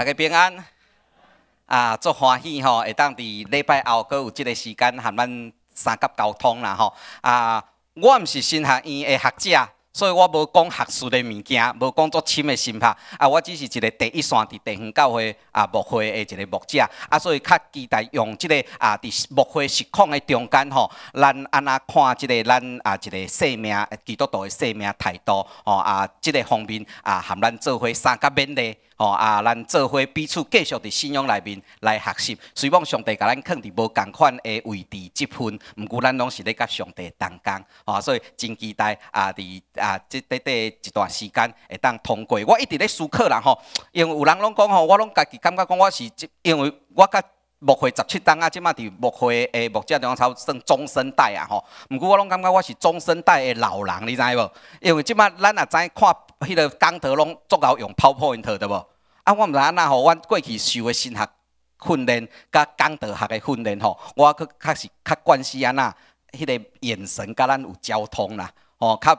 大家平安，啊，足欢喜吼，会当伫礼拜后，阁有即个时间，和咱三甲沟通啦吼。啊，我毋是新学院的学者。所以我无讲学术的物件，无讲作深的心学，啊，我只是一个第一线伫地方教会啊，牧会的一个牧者，啊，所以较期待用即个啊，伫牧会实况的中间吼，咱安那看即个咱啊，一个生命基督徒的生命态度，吼啊，即个方面啊，含咱做伙三甲面的，吼啊，咱做伙彼此继续伫信仰内面来学习，希望上帝甲咱放伫无共款的位子即份，毋过咱拢是咧甲上帝同工，啊，所以真期待啊，伫。啊，即短短一段时间会当通过，我一直咧思考啦吼，因为有人拢讲吼，我拢家己感觉讲我是，因为我甲木会十七档啊，即马伫木会诶木匠当中算中生代啊吼，毋过我拢感觉我是中生代诶老人，你知无？因为即马咱也知看迄个工头拢足够用泡泡因头，对无？啊，我毋知哪吼，我过去受诶新学训练，甲工头学诶训练吼，我佫确实较关心安哪，迄个眼神甲咱有交通啦，哦，较。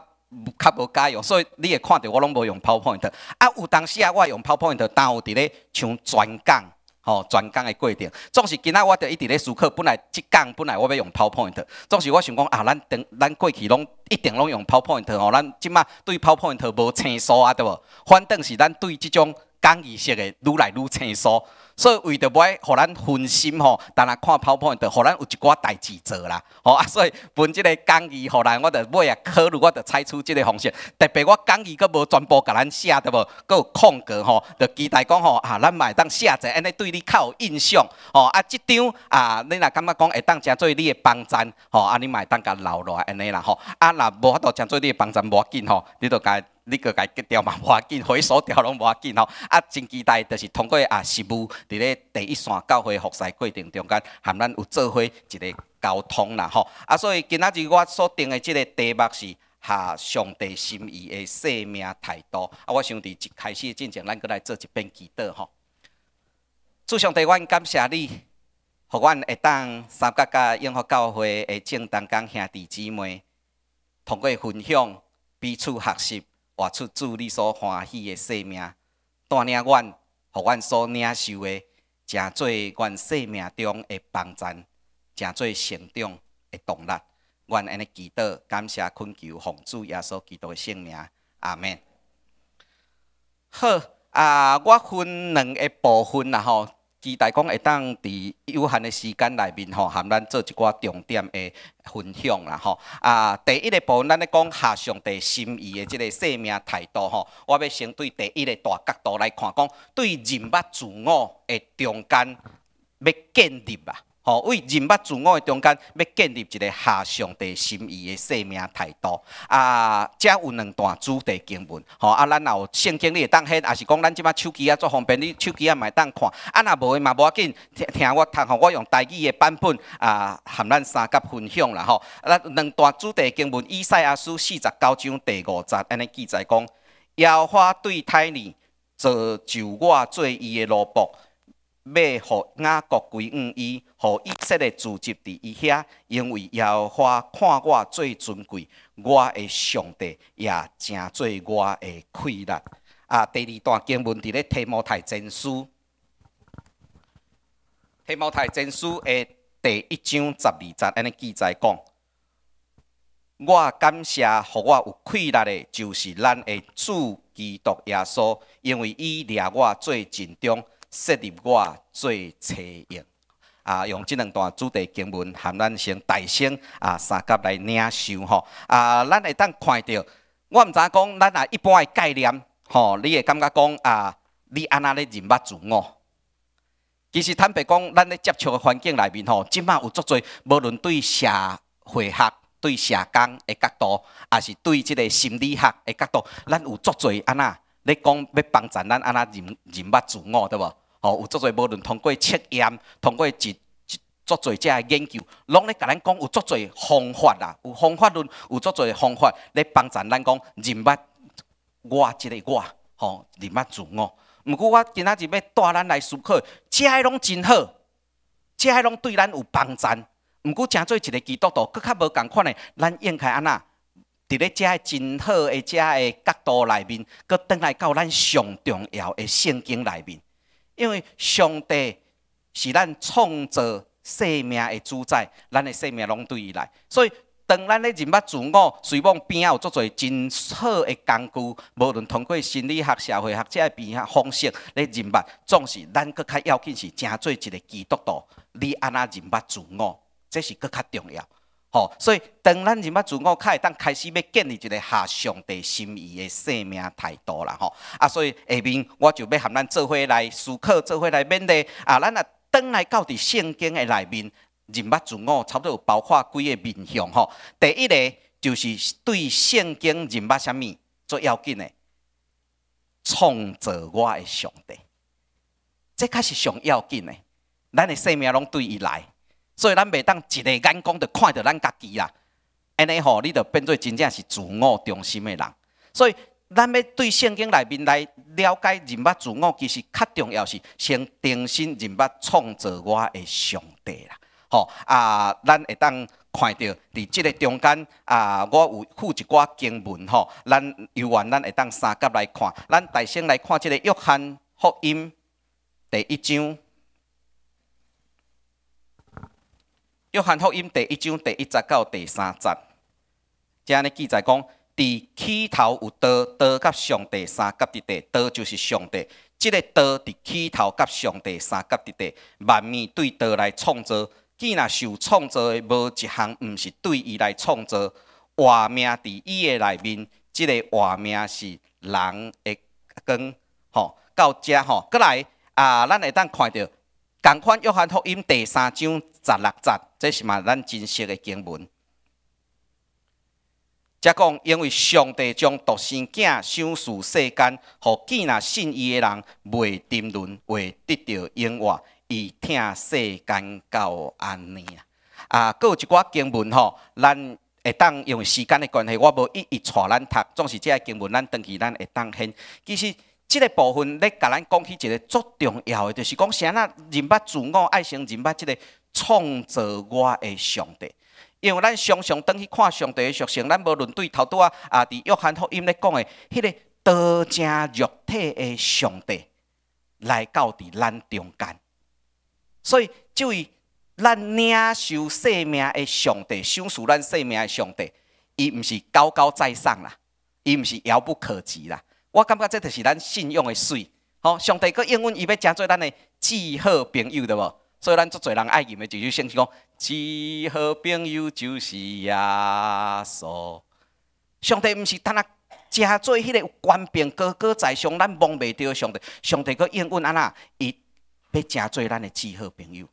较无解用，所以你会看到我拢无用 PowerPoint。啊，有当时啊，我用 PowerPoint，但有伫咧像全讲，吼全讲的过程。总是今仔我伫一直咧思考，本来即讲本来我要用 PowerPoint。总是我想讲啊，咱等咱过去拢一定拢用 PowerPoint，吼，咱即马对 PowerPoint 无清楚啊，对无？反正是咱对即种讲意识的愈来愈清楚。所以为着买，互咱分心吼，当然看泡泡，互咱有一寡代志做啦。吼啊，所以分即个讲义，互咱我着买啊。考虑我着采取即个方式。特别我讲义佫无全部甲咱写，着无？佫有空格吼，着期待讲吼啊，咱嘛会当写者，安尼对你较有印象。吼啊，即张啊，你若感觉讲会当诚做你的网站，吼，啊你会当甲留落安尼啦，吼。啊，若无法度诚做你的网站，无要紧吼，你着甲。你个个结条嘛无要紧，回所条拢无要紧吼。啊，真期待，就是通过啊，实务伫咧第一线教会服侍过程中间，含咱有做伙一个沟通啦吼。啊，所以今仔日我所定的即个题目是下上帝心意的生命态度。啊，我想伫一开始进程，咱搁来做一遍祈祷吼。祝上帝，我感谢你，互阮会当三角甲应付教会的正当工兄弟姊妹，通过分享、彼此学习。活出祝你所欢喜的生命，带领阮，互阮所领受的，真多阮生命中的帮助，真多成长的动力。我安尼祈祷，感谢困求、奉主耶稣基督的圣名。阿门。好，啊，我分两个部分啦，吼。期待讲会当伫有限的时间内面吼，含咱做一寡重点的分享啦吼。啊，第一个部分，咱咧讲下上帝心意的即个生命态度吼，我要先对第一个大角度来看讲，对认物、自我的中间要建立啊。吼，为认捌自我，的中间要建立一个下上帝心意的生命态度。啊，即有两段主题经文，吼，啊，咱也有圣经，你会当听，也是讲咱即摆手机啊，做方便，你手机啊，会当看。啊，若无诶嘛无要紧，听听我读吼，我用台语诶版本啊，含咱三角分享啦吼。啊，两段主题经文，以赛亚书四十九章第五十安尼记载讲：，耶和华对胎尼，就就我做伊诶萝卜。要雅各国归向伊，让以色列聚集在伊遐，因为和华看我最尊贵，我的上帝也正做我的快乐。啊，第二段经文在咧提摩太前书，提摩太前书的第一章十二节安尼记载讲：，我感谢，和我有快乐的，就是咱的主基督耶稣，因为伊拣我最尊中。设立我做采用，啊，用这两段主题经文，含咱先大声啊，三甲来领受吼，啊，咱会当看到，我毋知影讲，咱啊一般诶概念，吼，你会感觉讲啊，你安那咧认捌自我。其实坦白讲，咱咧接触诶环境内面吼，即卖有足侪，无论对社会学、对社工诶角度，啊，是对即个心理学诶角度，咱有足侪安那咧讲要帮助咱安那认认捌自我，对无？哦，有足侪无论通过测验，通过一一作侪只研究，拢咧甲咱讲有足侪方法啦，有方法论，有足侪方法咧帮咱咱讲认捌我即个我，吼认捌自我。毋过我今仔日要带咱来思考，遮个拢真好，遮个拢对咱有帮咱。毋过诚做一个基督徒，佫较无共款诶，咱应该安那伫咧遮个真好诶，遮个角度内面，佫转来到咱上重要诶圣经内面。因为上帝是咱创造生命的主宰，咱的生命拢对伊来。所以当咱咧认捌自我，随往边啊有足侪真好的工具，无论通过心理学、社会学这边啊方式咧认捌，总是咱搁较要紧是正做一个基督徒，你安那认捌自我，这是搁较重要。吼，所以当咱认捌自我，较会当开始要建立一个合上帝心意的生命态度啦，吼。啊，所以下面我就要和咱做伙来思考做伙来面对。啊，咱啊，转来到伫圣经的内面认捌自我，差不多有包括几个面向吼。第一个就是对圣经认捌啥物最要紧的，创造我的上帝，这开是上要紧的，咱的生命拢对伊来。所以咱袂当一个眼光就看着咱家己啦，安尼吼，你就变做真正是自我中心的人。所以，咱要对圣经内面来了解认物自我，其实较重要是先重新认物创造我的上帝啦。吼啊，咱会当看到，伫即个中间啊，我有附一寡经文吼，咱犹原咱会当三甲来看，咱大声来看即个约翰福音第一章。约翰福音第一章第一节到第三节，正安尼记载讲：，伫起头有道，道甲上帝三甲之地，道就是上帝，这个道伫起头甲上帝三甲之地，万面对道来创造，既那受创造的无一项，毋是对伊来创造。话命伫伊的内面，这个话命是人的根。吼。到遮吼，过来啊，咱会当看着。同款约翰福音》第三章十六节，这是嘛？咱真实的经文。再讲，因为上帝将独生子赏赐世间，和见立信伊的人，未沉沦，会得到永活。伊听世间到安尼啊！啊，搁有一寡经文吼，咱会当用时间的关系，我无一一带咱读，总是遮个经文，咱登记，咱会当献。其实。这个部分咧，甲咱讲起一个足重要诶，就是讲啥呐？认捌自我、爱心、认捌这个创造我诶上帝。因为咱常常倒去看上帝诶属性，咱无论对头拄啊啊，伫约翰福音咧讲诶，迄个刀正肉体诶上帝，来到伫咱中间。所以，就以咱领受生命诶上帝，享受咱生命诶上帝，伊毋是高高在上啦，伊毋是遥不可及啦。我感觉这就是咱信用的水，吼上帝佫应允伊要诚做咱的至好朋友，对无？所以咱足侪人爱念的就是先讲至好朋友就是耶稣。上帝毋是等下诚做迄个有官兵哥哥在上，咱望袂着上帝。上帝佫应允安那，伊要诚做咱的至好朋友。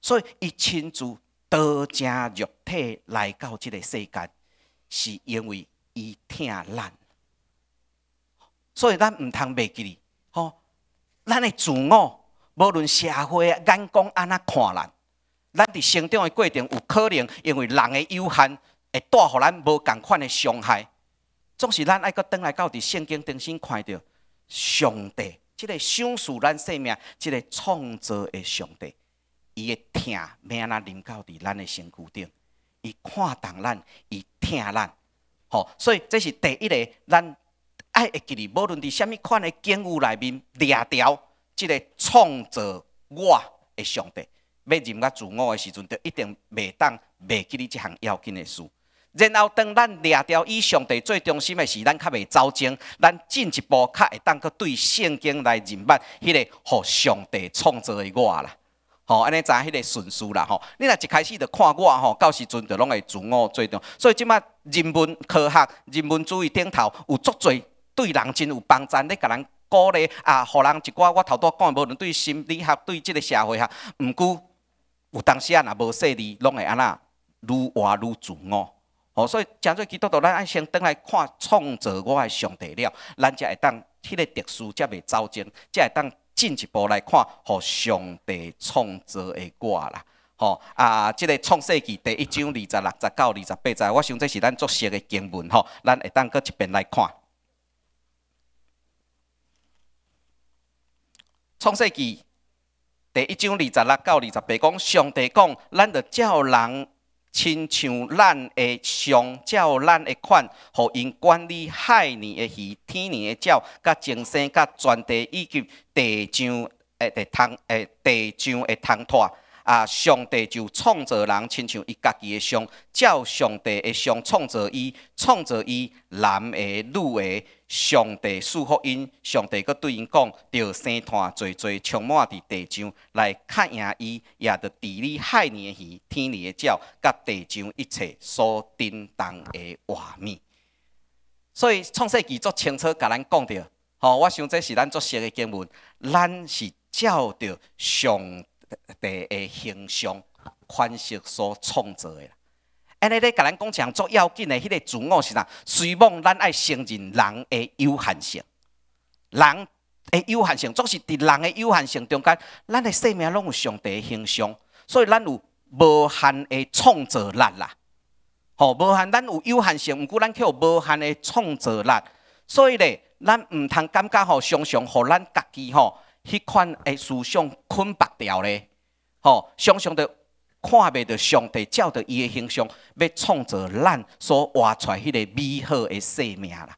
所以伊亲自倒诚肉体来到即个世界，是因为伊疼咱。所以，咱毋通袂记哩，吼！咱的自我，无论社会眼光安怎看咱，咱伫成长的过程，有可能因为人的有限，会带互咱无共款的伤害。总是咱爱搁倒来，到伫圣经中心看到上帝，即个享受咱生命，即个创造的上帝，伊会疼命啊，临到伫咱的身躯顶，伊看重咱，伊疼咱，吼！所以，这是第一个咱。爱会记你，无论伫虾米款的建筑物内面掠条，即个创造我诶上帝，要认可自我诶时阵，就一定袂当袂记你即项要紧诶事。然后当咱掠条以上帝最中心诶时，咱较袂走精，咱进一步较会当去对圣经来认捌迄个，互上帝创造诶我啦。吼，安尼知迄个顺序啦吼。你若一开始就看我吼，到时阵就拢会自我最重所以即卖人文科学、人文主义顶头有足侪。对人真有帮助，你甲人鼓励，啊，互人一寡我头拄讲，无论对心理学，对即个社会哈，毋过有当时啊，若无说立，拢会安那愈活愈自我。哦，所以诚侪基督徒，咱爱先倒来看创造我的上帝了，咱才会当迄个特殊才未走尽，才会当进一步来看，互上帝创造的我啦。吼啊，即个创世纪第一章二十六十到二十八章，我想这是咱作熟的经文吼，咱会当搁一边来看。创世纪第一章二十六到二十八讲，上帝讲，咱着照人亲像咱的像，照咱的款，互因管理海里的鱼，天里的鸟，甲众生，甲全体，以及地上诶的虫，诶，地上诶虫脱。啊！上帝就创造人，亲像伊家己的像，照上帝的像创造伊，创造伊男的、女的。上帝祝福因，上帝佫对因讲，着生团侪侪充满伫地上，来看引伊，也着治理海里的鱼、天里的鸟，佮地上一切所震动的画面。所以创世纪足清楚，甲咱讲着，吼，我想这是咱作熟的经文，咱是照着上。地嘅形象、款式所创造的。啦。安尼咧，甲咱讲，上足要紧的迄个主哦是啥？希望咱爱承认人的有限性，人的有限性，总是伫人的有限性中间，咱的生命拢有上帝的形象，所以咱有无限的创造力啦。吼，无限咱有有限性，毋过咱却有无限的创造力。所以咧，咱毋通感觉吼，常常互咱家己吼。迄款诶思想捆绑掉咧，吼，常常着看袂着上帝照着伊诶形象，要创造咱所活出迄个美好诶生命啦，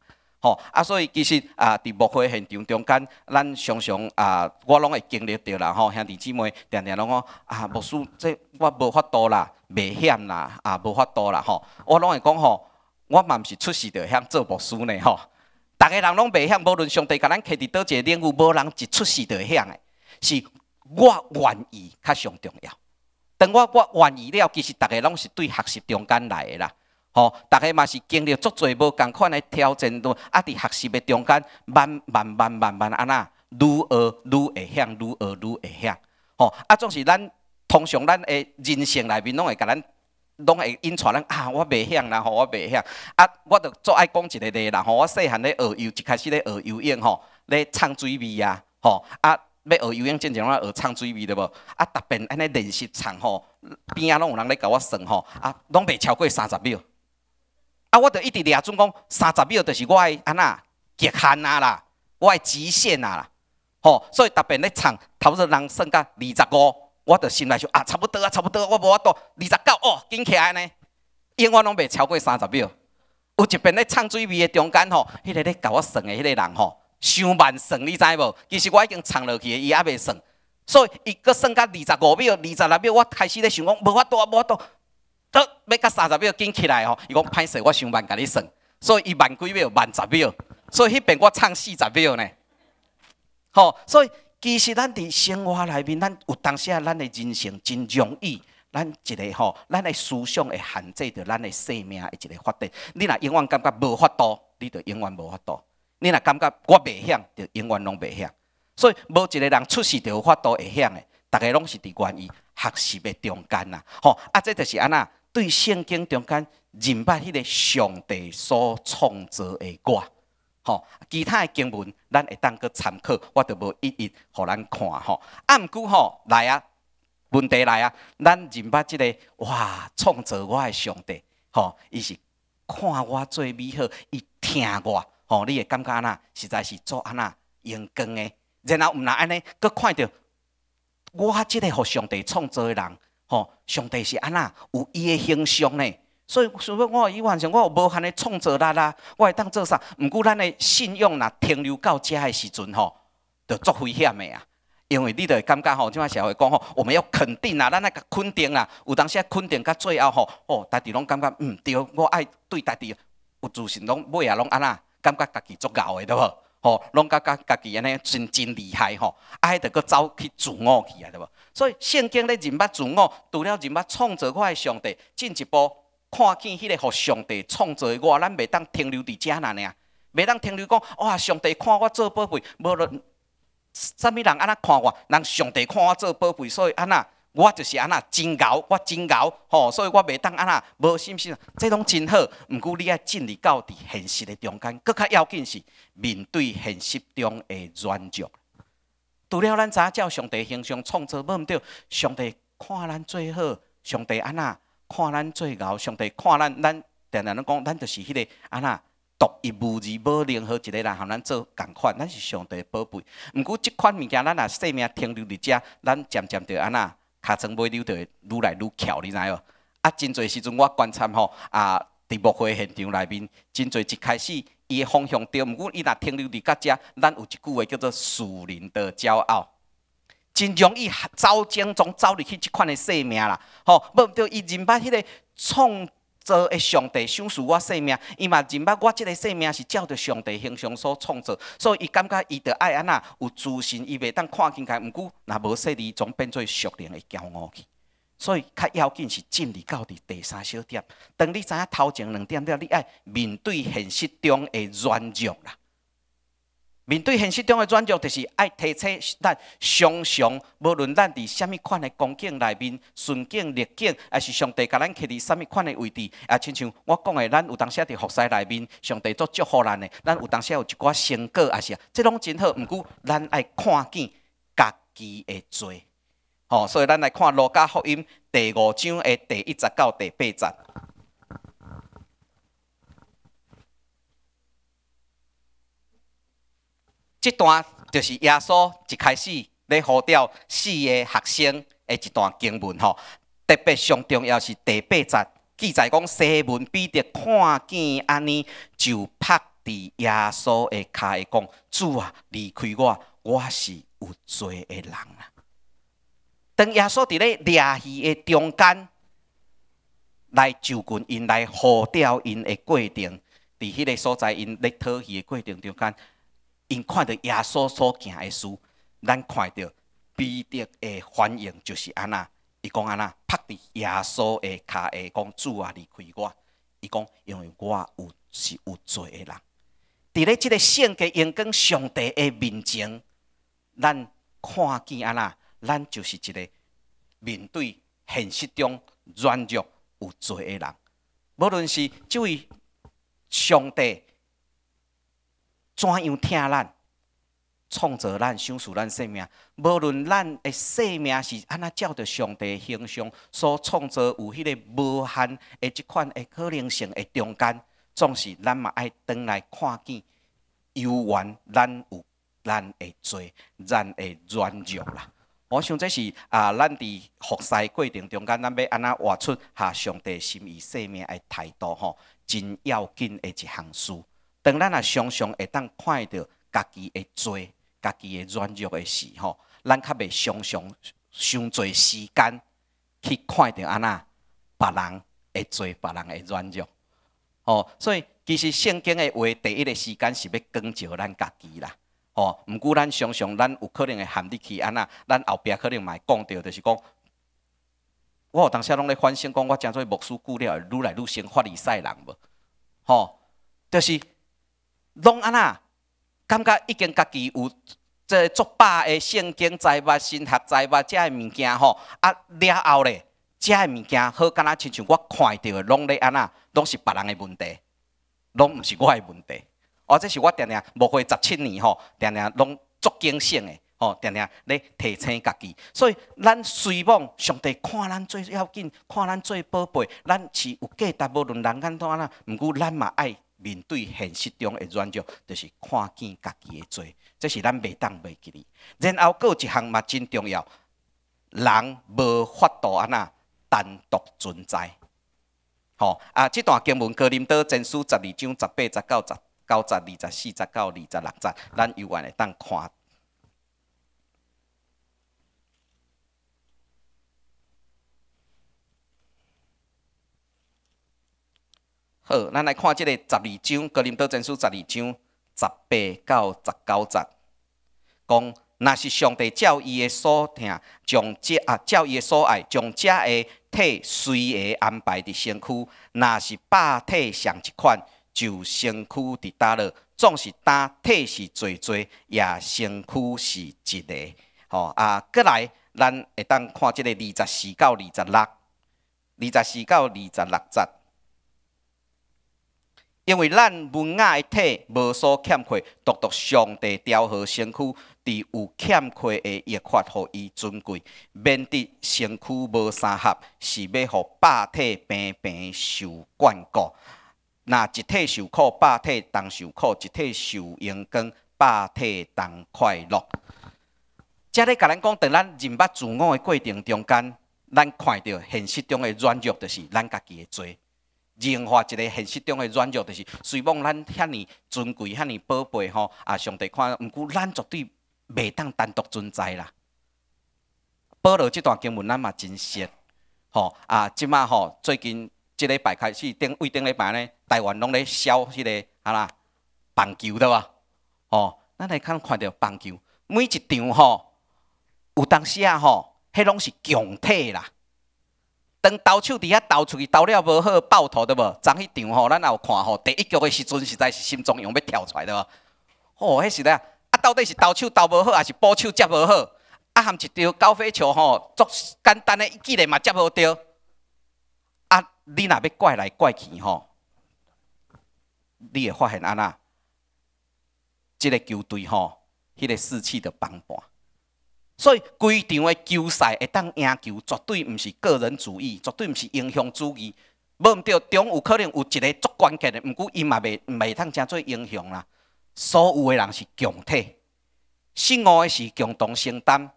吼啊！所以其实啊，伫幕后现场中间，咱常常啊，我拢会经历着啦，吼兄弟姊妹定定拢讲啊，牧师，即我无法度啦，袂险啦，啊无法度啦，吼，我拢会讲吼，我嘛毋是出席着向做牧师呢，吼。逐个人拢袂晓，无论上帝甲咱揢伫倒一个领域，无人一出世就会晓诶，是我愿意较上重要。当我我愿意了，其实逐个拢是对学习中间来诶啦，吼，逐个嘛是经历足侪无共款诶挑战，都啊，伫学习诶中间，慢慢慢慢慢慢安那，愈学愈会晓，愈学愈会晓。吼，啊，总是咱通常咱诶人性内面拢会甲咱。拢会引出咱啊，我袂晓啦吼，我袂晓啊，我著做爱讲一个例啦吼。我细汉咧学游一开始咧学游泳吼，咧呛水味啊吼啊，要学游泳正常我学呛水味对无？啊，特别安尼练习呛吼，边啊拢有人咧甲我算吼啊，拢袂超过三十秒。啊，我著一直掠准讲三十秒就是我诶安那极限啊啦，我诶极限啊啦吼，所以特别咧呛头一人算甲二十五。我伫心内想啊，差不多啊，差不多，我无法度二十九哦，紧起来呢，永远拢未超过三十秒。有一边咧唱水尾的中间吼，迄个咧甲我算的迄个人吼，想万算，你知无？其实我已经唱落去，伊也未算，所以伊阁算到二十五秒、二十六秒，我开始咧想讲无法度啊，无法度，得要到三十秒，紧起来吼。伊讲歹势，我想万甲你算，所以伊万几秒、万十秒，所以迄边我唱四十秒呢，吼，所以。其实，咱伫生活内面，咱有当时啊，咱的人生真容易。咱一个吼，咱的思想会限制到咱的生命一个发展。你若永远感觉无法度，你就永远无法度。你若感觉我袂晓，就永远拢袂晓。所以，无一个人出世就有法度会晓的，大家拢是伫关于学习的中间啦。吼，啊，这就是安那对圣经中间认捌迄个上帝所创造的我。其他诶经文，咱会当阁参考，我著无一一互咱看吼。啊，毋过吼来啊，问题来啊，咱认捌即个哇，创造我诶上帝吼，伊是看我最美好，伊听我吼，你会感觉安那，实在是做安那阳光诶。然后毋若安尼，阁看着我即个互上帝创造诶人吼，上帝是安那，有伊诶形象呢。所以，想要我伊完成，我无限的创造力啊，我会当做啥？毋过咱的信用若停留到遮的时阵吼，就作危险的啊。因为你就会感觉吼，即款社会讲吼，我们要肯定啊，咱那个肯定啊，有当时啊肯定到最后吼，哦，家己拢感觉毋对，我爱对家己有自信，拢尾啊拢安那，感觉家己足够的对无？吼，拢感觉家己安尼真真厉害吼，啊，还着个走去自我去啊对无？所以圣经咧，认捌自我，除了认捌创造我的上帝，进一步。看见迄个，互上帝创造我，咱袂当停留伫遮呐尔，袂当停留讲，哇！上帝看我做宝贝，无论啥物人安那看我，人上帝看我做宝贝，所以安那，我就是安那，真牛，我真牛，吼！所以我袂当安那，无信心，这拢真好。毋过，你爱尽力到伫现实的中间，佮较要紧是面对现实中的软弱。除了咱早照上帝形象创造，无毋对，上帝看咱最好，上帝安那。看咱最鳌上帝，看咱咱常常拢讲，咱就是迄个安那独一无二，无任何一个人和咱做共款，咱是上帝宝贝。毋过即款物件，咱若性命停留伫遮，咱渐渐着安那尻川尾溜着愈来愈翘，你知无？啊，真侪时阵我观察吼，啊，伫木会现场内面真侪一开始伊方向对，毋过伊若停留伫甲遮，咱有一句话叫做“树林的骄傲”。真容易走进、从走入去即款的性命啦，吼！要着伊认捌迄个创造的上帝，享受我性命，伊嘛认捌我即个性命是照着上帝形象所创造，所以伊感觉伊着爱安那有自信，伊袂当看见个。毋过，若无说立，总变做熟练的骄傲去。所以，较要紧是尽力到伫第三小点。当你知影头前两点了，你爱面对现实中的软弱啦。面对现实中的转注，就是爱提醒咱常常无论咱伫什么款的光景内面，顺境逆境，也是上帝甲咱揢伫什么款的位置。也亲像我讲的，咱有当时伫服侍内面，上帝作祝福咱的，咱有当时有一寡成果，也是，啊，这拢真好。毋过，咱爱看见家己的罪。好，所以咱来看路加福音第五章的第一十到第八节。这段就是耶稣一开始来呼召四个学生的一段经文吼，特别上重要是第八节记载讲，西门彼得看见安尼，就趴伫耶稣的脚下讲：“主啊，离开我，我是有罪的人啊！”当耶稣伫咧掠鱼的中间，来就近因来呼召因的过程，伫迄个所在因来讨鱼的过程中间。因看到耶稣所行的事，咱看到彼得的反应就是安那。伊讲安那趴伫耶稣的脚下讲主啊离开我。伊讲因为我有是有罪的人。伫咧即个圣洁阳光上帝的面前，咱看见安那，咱就是一个面对现实中软弱有罪的人。无论是这位上帝。怎样听咱创造咱、享受咱生命？无论咱的性命是安那照着上帝形象所创造，有迄个无限的即款的可能性的中间，总是咱嘛爱转来看见，有缘咱有咱的罪，咱的软弱啦。我想这是啊，咱伫服侍过程中间，咱要安那活出哈上帝心意、生命的态度吼，真要紧的一项事。当咱也常常会当看到家己会做、家己会软弱的时候，咱较袂常常伤侪时间去看到安那别人会做、别人的软弱。哦，所以其实圣经的话，第一个时间是要更照咱家己啦。哦，毋过咱常常咱有可能会含入去安那，咱后壁可能会讲到，就是讲我当时拢咧反省，讲我真侪牧师姑了，愈来愈成法利赛人无，吼，就是。拢安那，感觉已经家己有即足百诶，圣经财物、神学财物，即个物件吼，啊了后咧，即个物件好，敢若亲像我看到诶，拢咧安那，拢是别人诶问题，拢毋是我诶问题。哦，这是我定定无悔十七年吼，定定拢足惊醒诶，吼定定咧提醒家己。所以咱虽望上帝看咱最要紧，看咱最宝贝，咱是有价值无论人安怎安那，毋过咱嘛爱。面对现实中的软弱，就是看见家己的罪，这是咱未当袂记的。然后，有一项嘛真重要，人无法度安那单独存在。吼啊！这段经文，哥林多前书十二章十八、十九、十九、十二、十四、十九、二十六十，咱有缘会当看。好，咱来看即个十二章，《格林多前书》十二章十八到十九节，讲若是上帝照伊的所听，从这啊照伊的所爱，从这的体随的安排伫身躯，若是把体上一款，就身躯伫搭落，总是单体是最多，也身躯是一个。哦、啊，过来，咱会当看即个二十四到二十六，二十四到二十六节。因为咱文雅的体无所欠缺，独独上帝调和身躯，伫有欠缺的一发予伊尊贵，免得身躯无三合，是要互百体平平受眷顾。那一体受苦，百体同受苦；一体受用，光，百体同快乐。这里甲咱讲，在咱认识自我的过程中间，咱看到现实中的软弱，就是咱家己的罪。融化一个现实中的软弱，就是，虽望咱遐尼尊贵、遐尼宝贝吼，啊，上帝看，毋过咱绝对袂当单独存在啦。保罗即段经文咱嘛真熟，吼，啊，即马吼最近即礼拜开始，顶为顶礼拜呢，台湾拢咧烧迄个，啊啦，棒球对吧？哦，咱来看看到棒球，每一场吼，有当时啊吼，迄拢是强体啦。当投手伫遐投出去，投了无好，爆头对无？昨迄场吼，咱也有看吼，第一局的时阵，实在是心脏要要跳出来对无？哦，迄时阵啊，到底是投手投无好，还是保手接无好？啊含一张高飞球吼，作简单的一记呢，嘛接无到。啊，你若要怪来怪去吼，你会发现安那，即个球队吼，迄个士气的崩盘。所以，规场的球赛会当赢球，绝对毋是个人主义，绝对毋是英雄主义。无毋对，中有可能有一个足关键的，毋过，伊嘛袂袂会当争做英雄啦。所有的人是强体，胜误的是共同承担，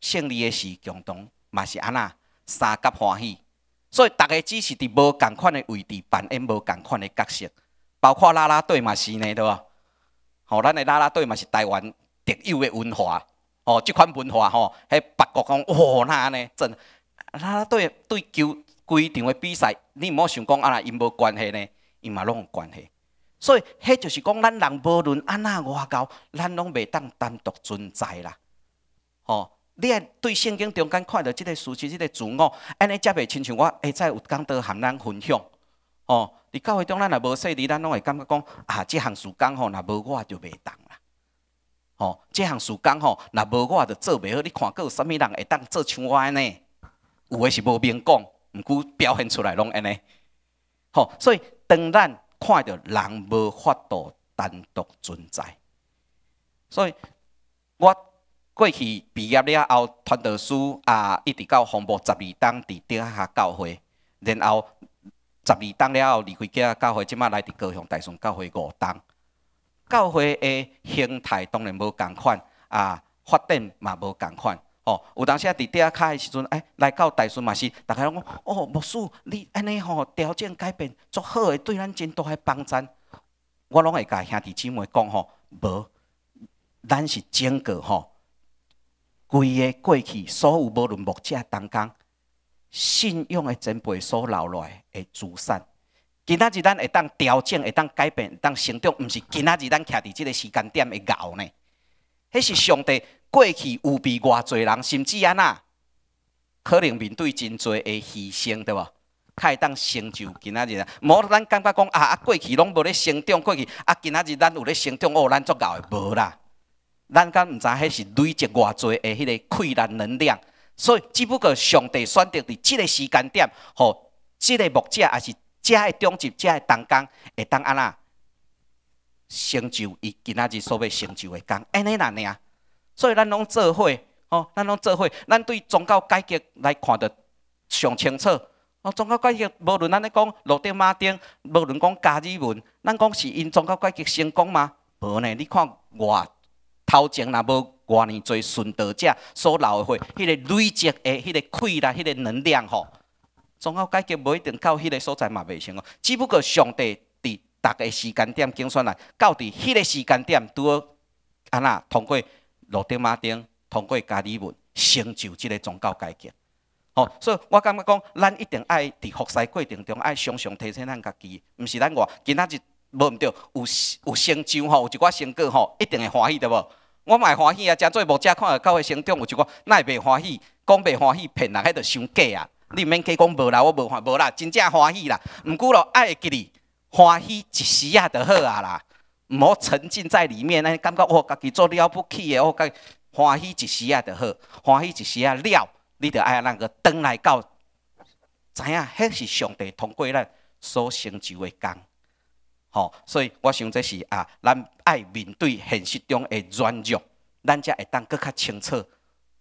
胜利的是共同，嘛是安那，三甲欢喜。所以，逐个只是伫无共款的位置扮演无共款的角色，包括啦啦队嘛是呢，对吧？吼咱的啦啦队嘛是台湾特有的文化。哦，即款文化吼，迄别国讲哇，那安尼真，那对对球规场诶比赛，你毋好想讲啊，若因无关系呢，因嘛拢有关系。所以迄就是讲咱人无论安那外交，咱拢袂当单独存在啦。哦，你对圣经中间看到即个事实、即个字哦，安尼则袂亲像我，下再有讲德含咱分享。哦，你教会中咱若无说，你咱拢会感觉讲啊，即项事讲吼，若无我就袂当。哦，这项事讲吼，若无我也做袂好。你看，阁有啥物人会当做像我安尼？有诶是无明讲，毋过表现出来拢安尼。吼。所以当咱看着人无法度单独存在，所以我过去毕业了后，传道书啊，一直到洪布十二档伫顶下教会，然后十二档了后离开底下教会，即马来伫高雄大顺教会五档。教会的形态当然无共款，啊发展嘛无共款。吼，有当时啊伫底啊的时阵，哎，来到大神嘛是，大家拢讲，哦，牧师你安尼吼，条件改变，足好诶对咱真大诶帮助，我拢会甲兄弟姊妹讲吼，无，咱是经过吼，规个过去所有无论牧者当工、信用诶前辈所留落诶资产。今仔日咱会当调整，会当改变，会当成长，毋是今仔日咱徛伫即个时间点会熬呢？迄是上帝过去有比偌侪人，甚至安呐，可能面对真侪的牺牲，对无？才会当成就今仔日，啊！无咱感觉讲啊，啊，过去拢无咧成长，过去啊今仔日咱有咧成长哦，咱足够诶无啦？咱敢毋知迄是累积偌侪诶迄个困难能量？所以只不过上帝选择伫即个时间点，吼，即个目者也是。遮诶，中级遮诶，当工会当安那成就伊今仔日所要成就诶工，安尼啦尔。所以咱拢做伙吼，咱拢做伙，咱对宗教改革来看得上清楚。哦，宗教改革无论咱咧讲路顶马顶，无论讲加尔文，咱讲是因宗教改革成功吗？无呢，你看外头前若无外呢侪顺道者所留诶血，迄个累积诶，迄个气力，迄个能量吼。宗教改革无一定到迄个所在嘛，袂成哦。只不过上帝伫逐个时间点拣选来，到伫迄个时间点拄好安那通过路顶马丁，通过家己们成就即个宗教改革。哦，所以我感觉讲，咱一定爱伫服侍过程中爱常常提醒咱家己，毋是咱外今仔就无毋着有有成就吼，有一寡成果吼，一定会欢喜对无？我嘛会欢喜啊！真济无只看得教诶，成长有一寡，那会袂欢喜？讲袂欢喜，骗人迄个伤假啊！你免加讲无啦，我无欢无啦，真正欢喜啦。毋过咯，爱给你欢喜一时啊，就好啊啦，毋好沉浸在里面，安感觉哦，家己做了不起诶，我家欢喜一时啊，就好，欢喜一时啊了，你就爱那个登来到，知影，迄是上帝通过咱所成就诶工。吼。所以我想这是啊，咱爱面对现实中的软弱，咱才会当更较清楚。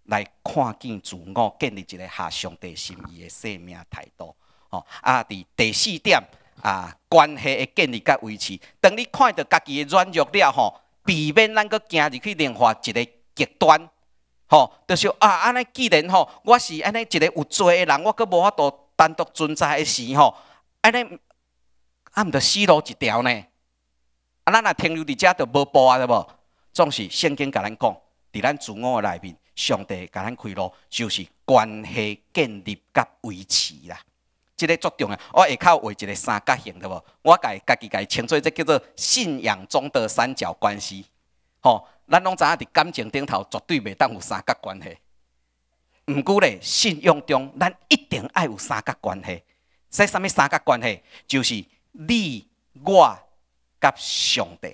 来看见自我建立一个合上帝心意的生命态度，吼，啊！伫第四点啊，关系的建立甲维持，当你看到家己的软弱了吼，避免咱佫行入去另外一个极端，吼，就是啊，安尼既然吼，我是安尼一个有罪的人，我佫无法度单独存在的时吼，安尼，啊，毋着死路一条呢？啊，咱若停留伫遮就无步啊，对无？总是圣经甲咱讲，伫咱自我内面。上帝甲咱开路，就是关系建立甲维持啦。即个足重要，我下口画一个三角形，对无？我家家己伊称作即叫做信仰中的三角关系。吼，咱拢知影伫感情顶头绝对袂当有三角关系。毋过咧，信仰中咱一定爱有三角关系。说啥物三角关系？就是你、我、甲上帝。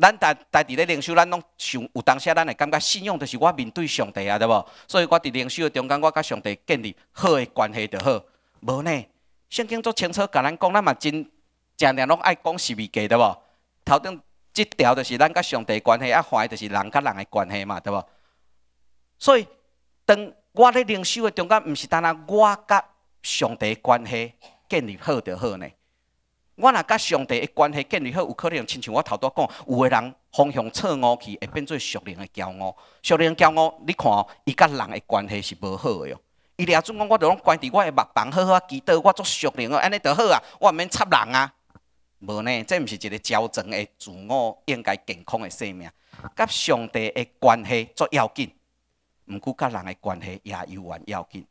咱在在伫咧领袖，咱拢想有当下，咱会感觉信用就是我面对上帝啊，对无？所以我伫领袖的中间，我甲上帝建立好诶关系就好。无呢，圣经足清楚，甲咱讲，咱嘛真常常拢爱讲是未假，对无？头顶即条就是咱甲上帝关系，啊，下个就是人甲人诶关系嘛，对无？所以当我咧领袖诶中间，毋是单单我甲上帝关系建立好就好呢。我若甲上帝的关系建立好，有可能亲像我头拄讲，有个人方向错误去，会变做熟人诶骄傲。熟人骄傲，你看，伊甲人诶关系是无好诶哦。伊了阵讲，我着拢关伫我诶目旁好好啊，祈祷我作熟人哦，安尼着好啊，我毋免插人啊。无呢，这毋是一个矫正诶自我，应该健康诶生命。甲上帝诶关系足要紧，毋过甲人诶关系也有原要紧。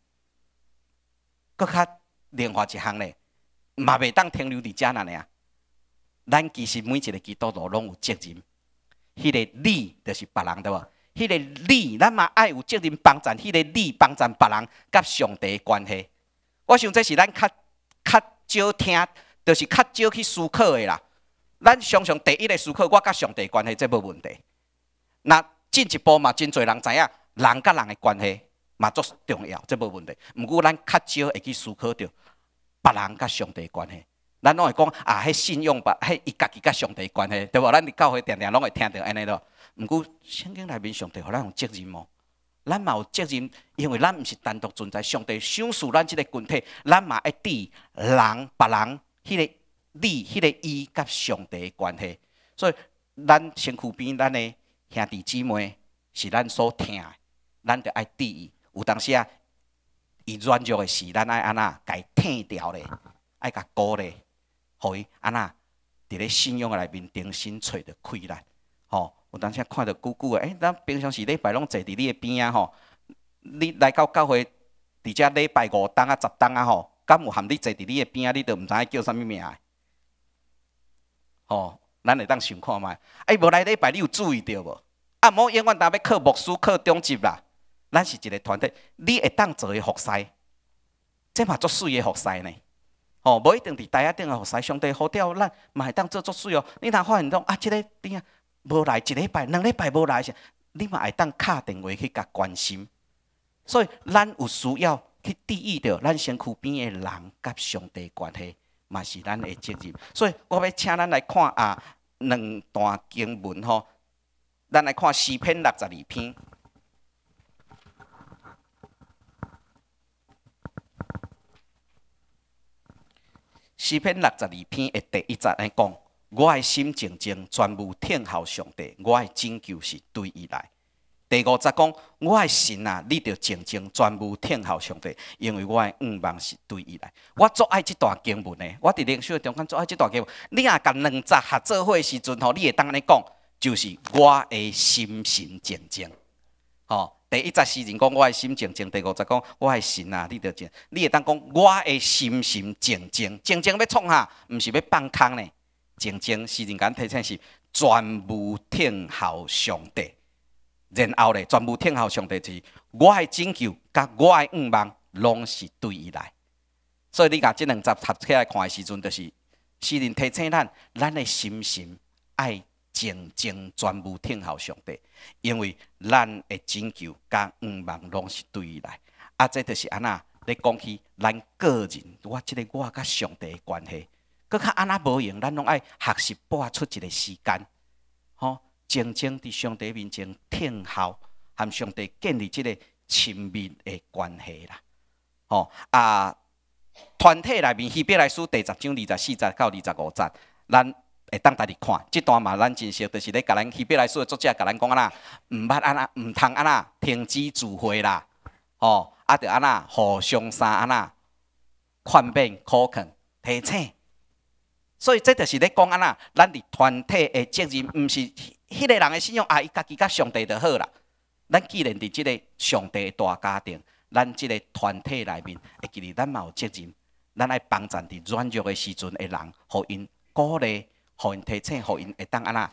搁较另外一项呢。嘛袂当停留伫遮那尼啊！咱其实每一个基督徒拢有责任，迄个你就是别人对无？迄个你咱嘛爱有责任帮助迄个你帮助别人甲上帝关系。我想这是咱较较少听，就是较少去思考的啦。咱常常第一个思考，我甲上帝关系这无问题。那进一步嘛，真侪人知影人甲人的关系嘛足重要，这无问题。毋过咱较少会去思考着。别人甲上帝关系，咱拢会讲啊，迄信用吧，迄伊家己甲上帝关系，对无？咱伫教会定定拢会听到安尼咯。毋过圣经内面，上帝互咱有责任哦，咱嘛有责任，因为咱毋是单独存在，上帝想属咱即个群体，咱嘛爱注人、别人、迄个你、迄个伊甲上帝关系。所以咱身躯边咱的兄弟姊妹是咱所听的，咱着爱注伊。有当时啊。伊软弱诶时，咱爱安那，该剃掉咧，爱甲高咧，互伊安那伫咧信用诶内面重新找着快乐。吼，有当时看着久久诶，哎，咱平常时礼拜拢坐伫你诶边啊，吼，你来到教会伫遮礼拜五当啊、十当啊，吼，敢有含你坐伫你诶边啊？你都毋知影叫啥物名？吼，咱会当想看觅，哎，无来礼拜你有注意着无？按摩永远当要靠牧师靠中级啦。咱是一个团队，你会当做个服侍，即嘛做水个服侍呢？哦，无一定伫大阿顶个服侍，上帝好掉，咱嘛会当做足水哦。你若发现讲啊，这个怎啊无来一礼拜、两礼拜无来是，你嘛会当敲电话去甲关心。所以，咱有需要去注意着咱身躯边嘅人甲上帝关系，嘛是咱嘅责任。所以，我要请咱来看啊两段经文吼，咱来看视频六十二篇。视频六十二篇的第一节来讲，我的心静静，全部听候上帝，我的拯救是对伊来。第五则讲，我的心啊，你著静静，全部听候上帝，因为我的愿望是对伊来。我最爱即段经文的，我伫灵修中间最爱即段经文。你若甲两则合做伙的时阵吼，你会当安尼讲，就是我的心神静静，吼。第一十诗人讲，我的心情静，第五十讲，我的神啊，你着静。你会当讲我的心心静静，静静要创啥？毋是要放空呢？静静诗人讲提醒是，全部听候上帝。然后咧，全部听候上帝就是我的拯救甲我的愿望，拢是对伊来。所以你甲这两集读起来看的时阵，就是诗人提醒咱，咱的心心爱。静静全部听候上帝，因为咱的拯救甲恩望拢是对来，啊，这就是安那？你讲起咱个人，我即个我甲上帝的关系，佫较安那无用，咱拢爱学习拨出一个时间，吼，静静伫上帝面前听候，含上帝建立即个亲密的关系啦，吼啊，团体内面希伯来书第十章二十四节到二十五节，咱。会当家己看，这段嘛，咱真实就是咧甲咱希伯来说，作者甲咱讲安那，毋捌安那，毋通安那，停止自会啦，吼，啊着安那互相三安那宽便可肯提醒，所以这就是咧讲安那，咱的团体的责任，毋是迄个人的信仰啊，伊家己甲上帝就好啦。咱既然伫即个上帝大家庭，咱即个团体内面，会记哩咱嘛有责任，咱爱帮助伫软弱的时阵的人，互因鼓励。互因提醒，互因会当安那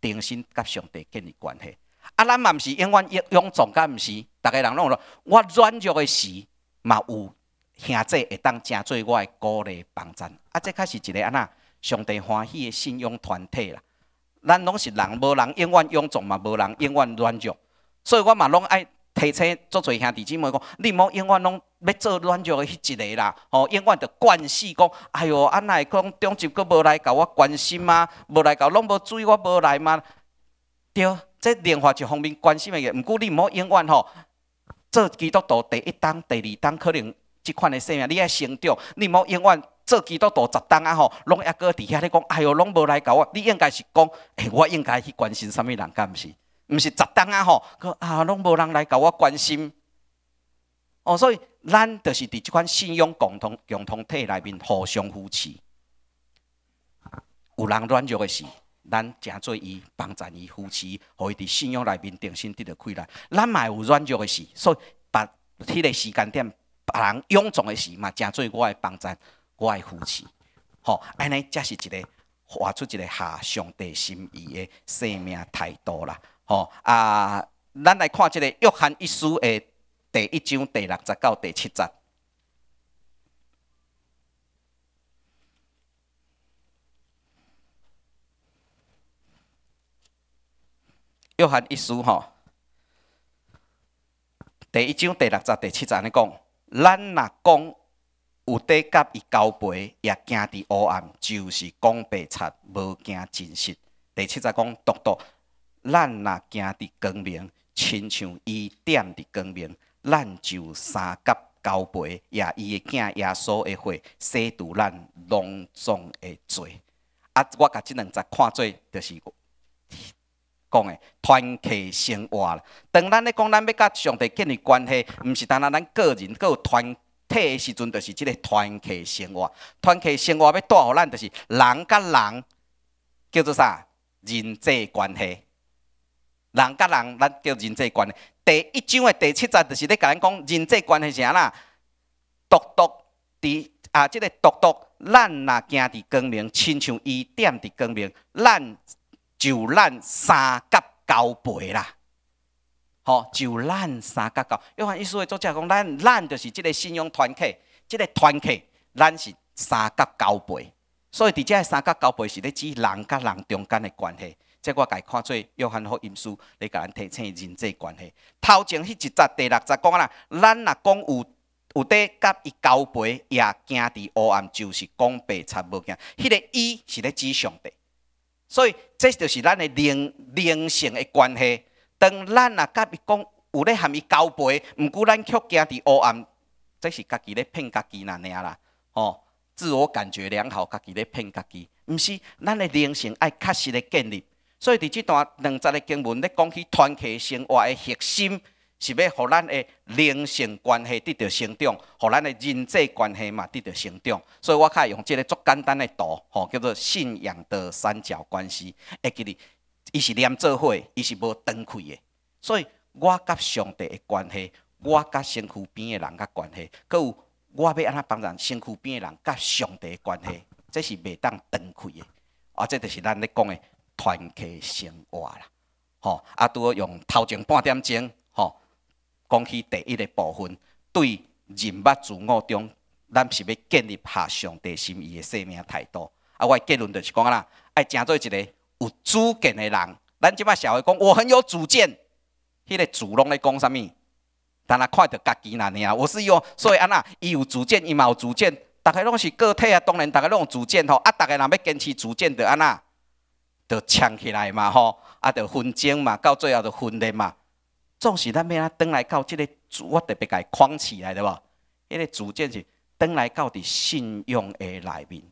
重新甲上帝建立关系。啊，咱嘛毋是永远永纵，甲毋是，逐个人拢咯，我软弱诶时嘛有，兄弟会当正做我诶鼓励帮助。啊，这较是一个安那上帝欢喜诶信仰团体啦。咱拢是人，无人永远永纵嘛，无人永远软弱，所以我嘛拢爱。提醒足侪兄弟姊妹讲，你莫永远拢要做软弱的迄一个啦，吼，永远着关心讲，哎哟，安内讲，中级佫无来甲我关心吗？无来搞，拢无注意我无来吗？对，即另外一方面关心的个，毋过你莫永远吼，做基督徒第一档、第二档可能即款的性命，你爱成长，你莫永远做基督徒十档啊吼，拢还搁伫遐咧讲，哎哟，拢无来搞我，你应该是讲，我应该去关心甚物人，毋是？毋是十单啊！吼，啊，拢无人来搞我关心。哦，所以咱就是伫即款信用共同共同体内面互相扶持。有人软弱个时，咱诚做伊帮助伊扶持，互伊伫信用内面重新得着开来。咱嘛有软弱个时，所以别迄个时间点，别人臃肿个时嘛，诚做我个帮助，我个扶持。好，安尼才是一个活出一个下上帝心意个生命态度啦。吼啊，咱来看即个《约翰一书》的第一章第六十到第七十，《约翰一书》吼，第一章第六十、第七十安尼讲，咱若讲有底甲伊交配，也惊伫黑暗，就是讲白贼无惊真实。第七十讲独独。咱若行伫光明，亲像伊点伫光明，咱就三角交配，也伊个囝耶所会悔洗度咱隆重个罪。啊，我甲即两则看做，就是讲个团体生活啦。当咱咧讲，咱要甲上帝建立关系，毋是单单咱个人，佮有团体个时阵，就是即个团体生活。团体生活要带互咱，就是人甲人叫做啥人际关系。人甲人咱叫人际关系。第一章的第七节就是咧甲咱讲人际关系是安那。独独伫啊，即个独独，咱若行伫光明，亲像伊踮伫光明，咱就咱三角交配啦。吼，就咱三角交。约翰·意思的作者讲，咱咱就是即个信用团体，即个团体咱是三角交配。所以伫遮三角交配是咧指人甲人中间的关系。即我家看做约翰福音书来甲咱提醒人际关系。头前迄一节第六节讲啊啦，咱若讲有有底甲伊交杯，也惊伫黑暗，就是讲白差无惊。迄个伊是咧指上帝，所以这就是咱的灵灵性的关系。当咱若甲伊讲有咧含伊交杯，毋过咱却惊伫黑暗，这是家己咧骗家己那尼啊啦。哦，自我感觉良好，家己咧骗家己。毋是，咱的灵性爱确实咧建立。所以，伫即段两则的经文咧，讲起团体生活的核心，是要互咱的灵性关系得到成长，互咱的人际关系嘛得到成长。所以我较用即个足简单的图，吼，叫做信仰的三角关系。诶，记哩，伊是连做伙，伊是无断开的。所以我甲上帝的关系，我甲身躯边的人甲关系，佮有我要安怎帮人身躯边的人甲上帝的关系，这是袂当断开的。啊，这就是咱咧讲的。团体生活啦，吼，啊，拄好用头前半点钟，吼，讲起第一个部分，对认物、自我中，咱是要建立下上帝心意的生命态度。啊，我结论就是讲啦，爱成做一个有主见的人。咱即摆社会讲，我很有主见，迄个主拢咧讲啥物？当然，看着家己安尼啊，我是用，所以安那，伊有主见，伊嘛有主见，逐个拢是个体啊，当然逐个拢有主见吼，啊，逐个若要坚持主见着安那。就撑起来嘛，吼，啊，就分争嘛，到最后就分裂嘛。总是咱要啊，登来到即个主特别伊框起来的无？迄个主见是登来到伫信用的内面，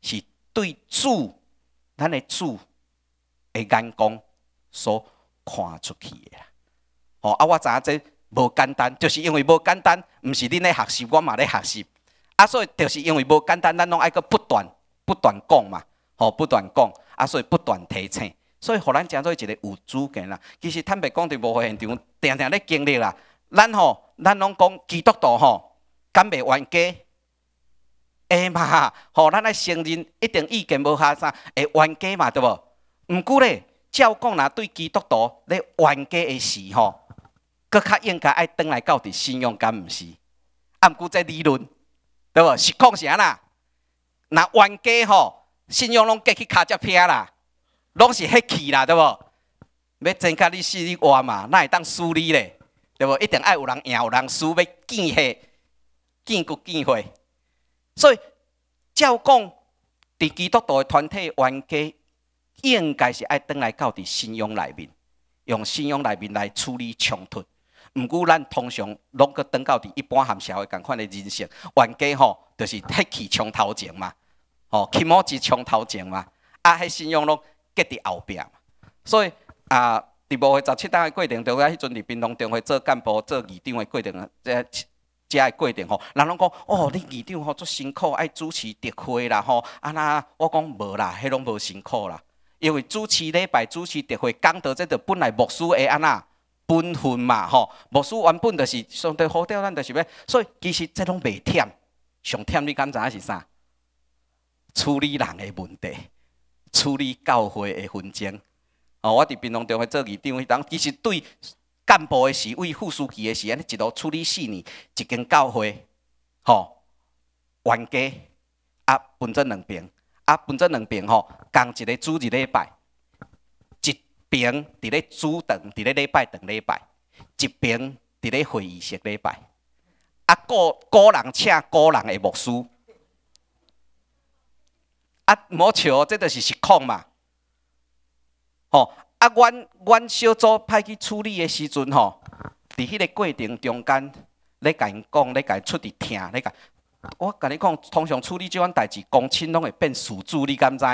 是对主咱的主的眼光所看出去啦。哦，啊，我知影这无简单，就是因为无简单，毋是恁咧学习，我嘛咧学习。啊，所以就是因为无简单，咱拢爱个不断、不断讲嘛，哦，不断讲。啊，所以不断提醒，所以，互咱诚做一个有主见啦。其实坦白讲，伫无会现场，定定咧经历啦。咱吼，咱拢讲基督徒吼，敢袂冤家？会嘛？吼，咱咧承认一定意见无合噻，会冤家嘛，对无？毋过咧，只要讲啦，对基督徒咧冤家诶时吼，搁较应该爱等来到底信仰敢毋是？啊，毋过在理论，对无？是讲啥啦？若冤家吼？信用拢过去卡只拼啦，拢是黑气啦，对无？要增加你生活嘛，那会当输你咧，对无？一定爱有人赢，有人输，要见血，见骨见血。所以照讲，伫基督徒的团体冤家，应该是爱转来到伫信用内面，用信用内面来处理冲突。毋过咱通常拢去转到伫一般含社会共款的人性冤家吼，就是黑气冲头前嘛。吼，起码是冲头前嘛，啊，迄信用拢结伫后壁嘛。所以啊，伫无会十七党个过程中，啊，迄阵伫槟榔中会做干部、做议长个过程，即、即个过程吼，人拢讲哦，你议长吼足辛苦，爱主持特会啦吼。啊那我讲无啦，迄拢无辛苦啦。因为主持礼拜、主持特会，讲到即个本来牧师会安那本分嘛吼，牧师原本就是上对好，吊咱就是要，所以其实即拢袂忝。上忝你敢知是啥？处理人的问题，处理教会的纷争。哦，我伫槟榔中块做二长，位其实对干部的市委副书记的时，安尼一路处理四年，一间教会，吼，冤家，啊，分做两边，啊，分做两边吼，共一个主一个拜，一边伫咧主堂，伫咧礼拜堂礼拜，一边伫咧会议室礼拜，啊，个个人请个人的牧师。啊，无笑，这著是失控嘛，吼！啊，阮阮小组派去处理的时阵吼，在迄个过程中间，咧甲因讲，咧甲出去听，咧甲。我甲你讲，通常处理这款代志，公亲拢会变失主，你敢知？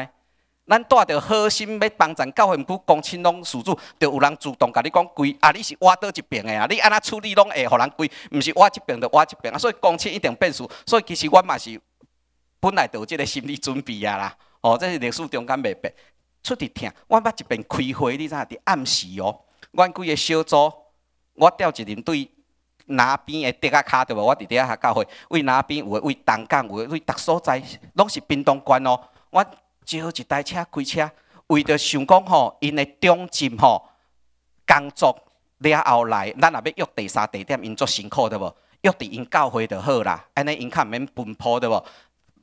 咱带着好心要帮咱教后唔过公青拢失主，就有人主动甲你讲归。啊，你是我倒一边的啊，你安那处理拢会，互人归，毋是我一边著我一边啊。所以公亲一定变失，所以其实我嘛是。本来就有即个心理准备啊啦，哦，这是历史中间未变。出去听，我捌一边开会，你知影伫暗时哦，阮几个小组，我调一人对哪边的地啊卡对无？我伫底啊下教会，为哪边有，诶，为东港有，诶，为各所在，拢是兵东关哦。我招一台车，开车，为着想讲吼，因诶中进吼，工作了后来，咱若要约第三地点，因作辛苦对无？约伫因教会就好啦，安尼因较毋免奔波对无？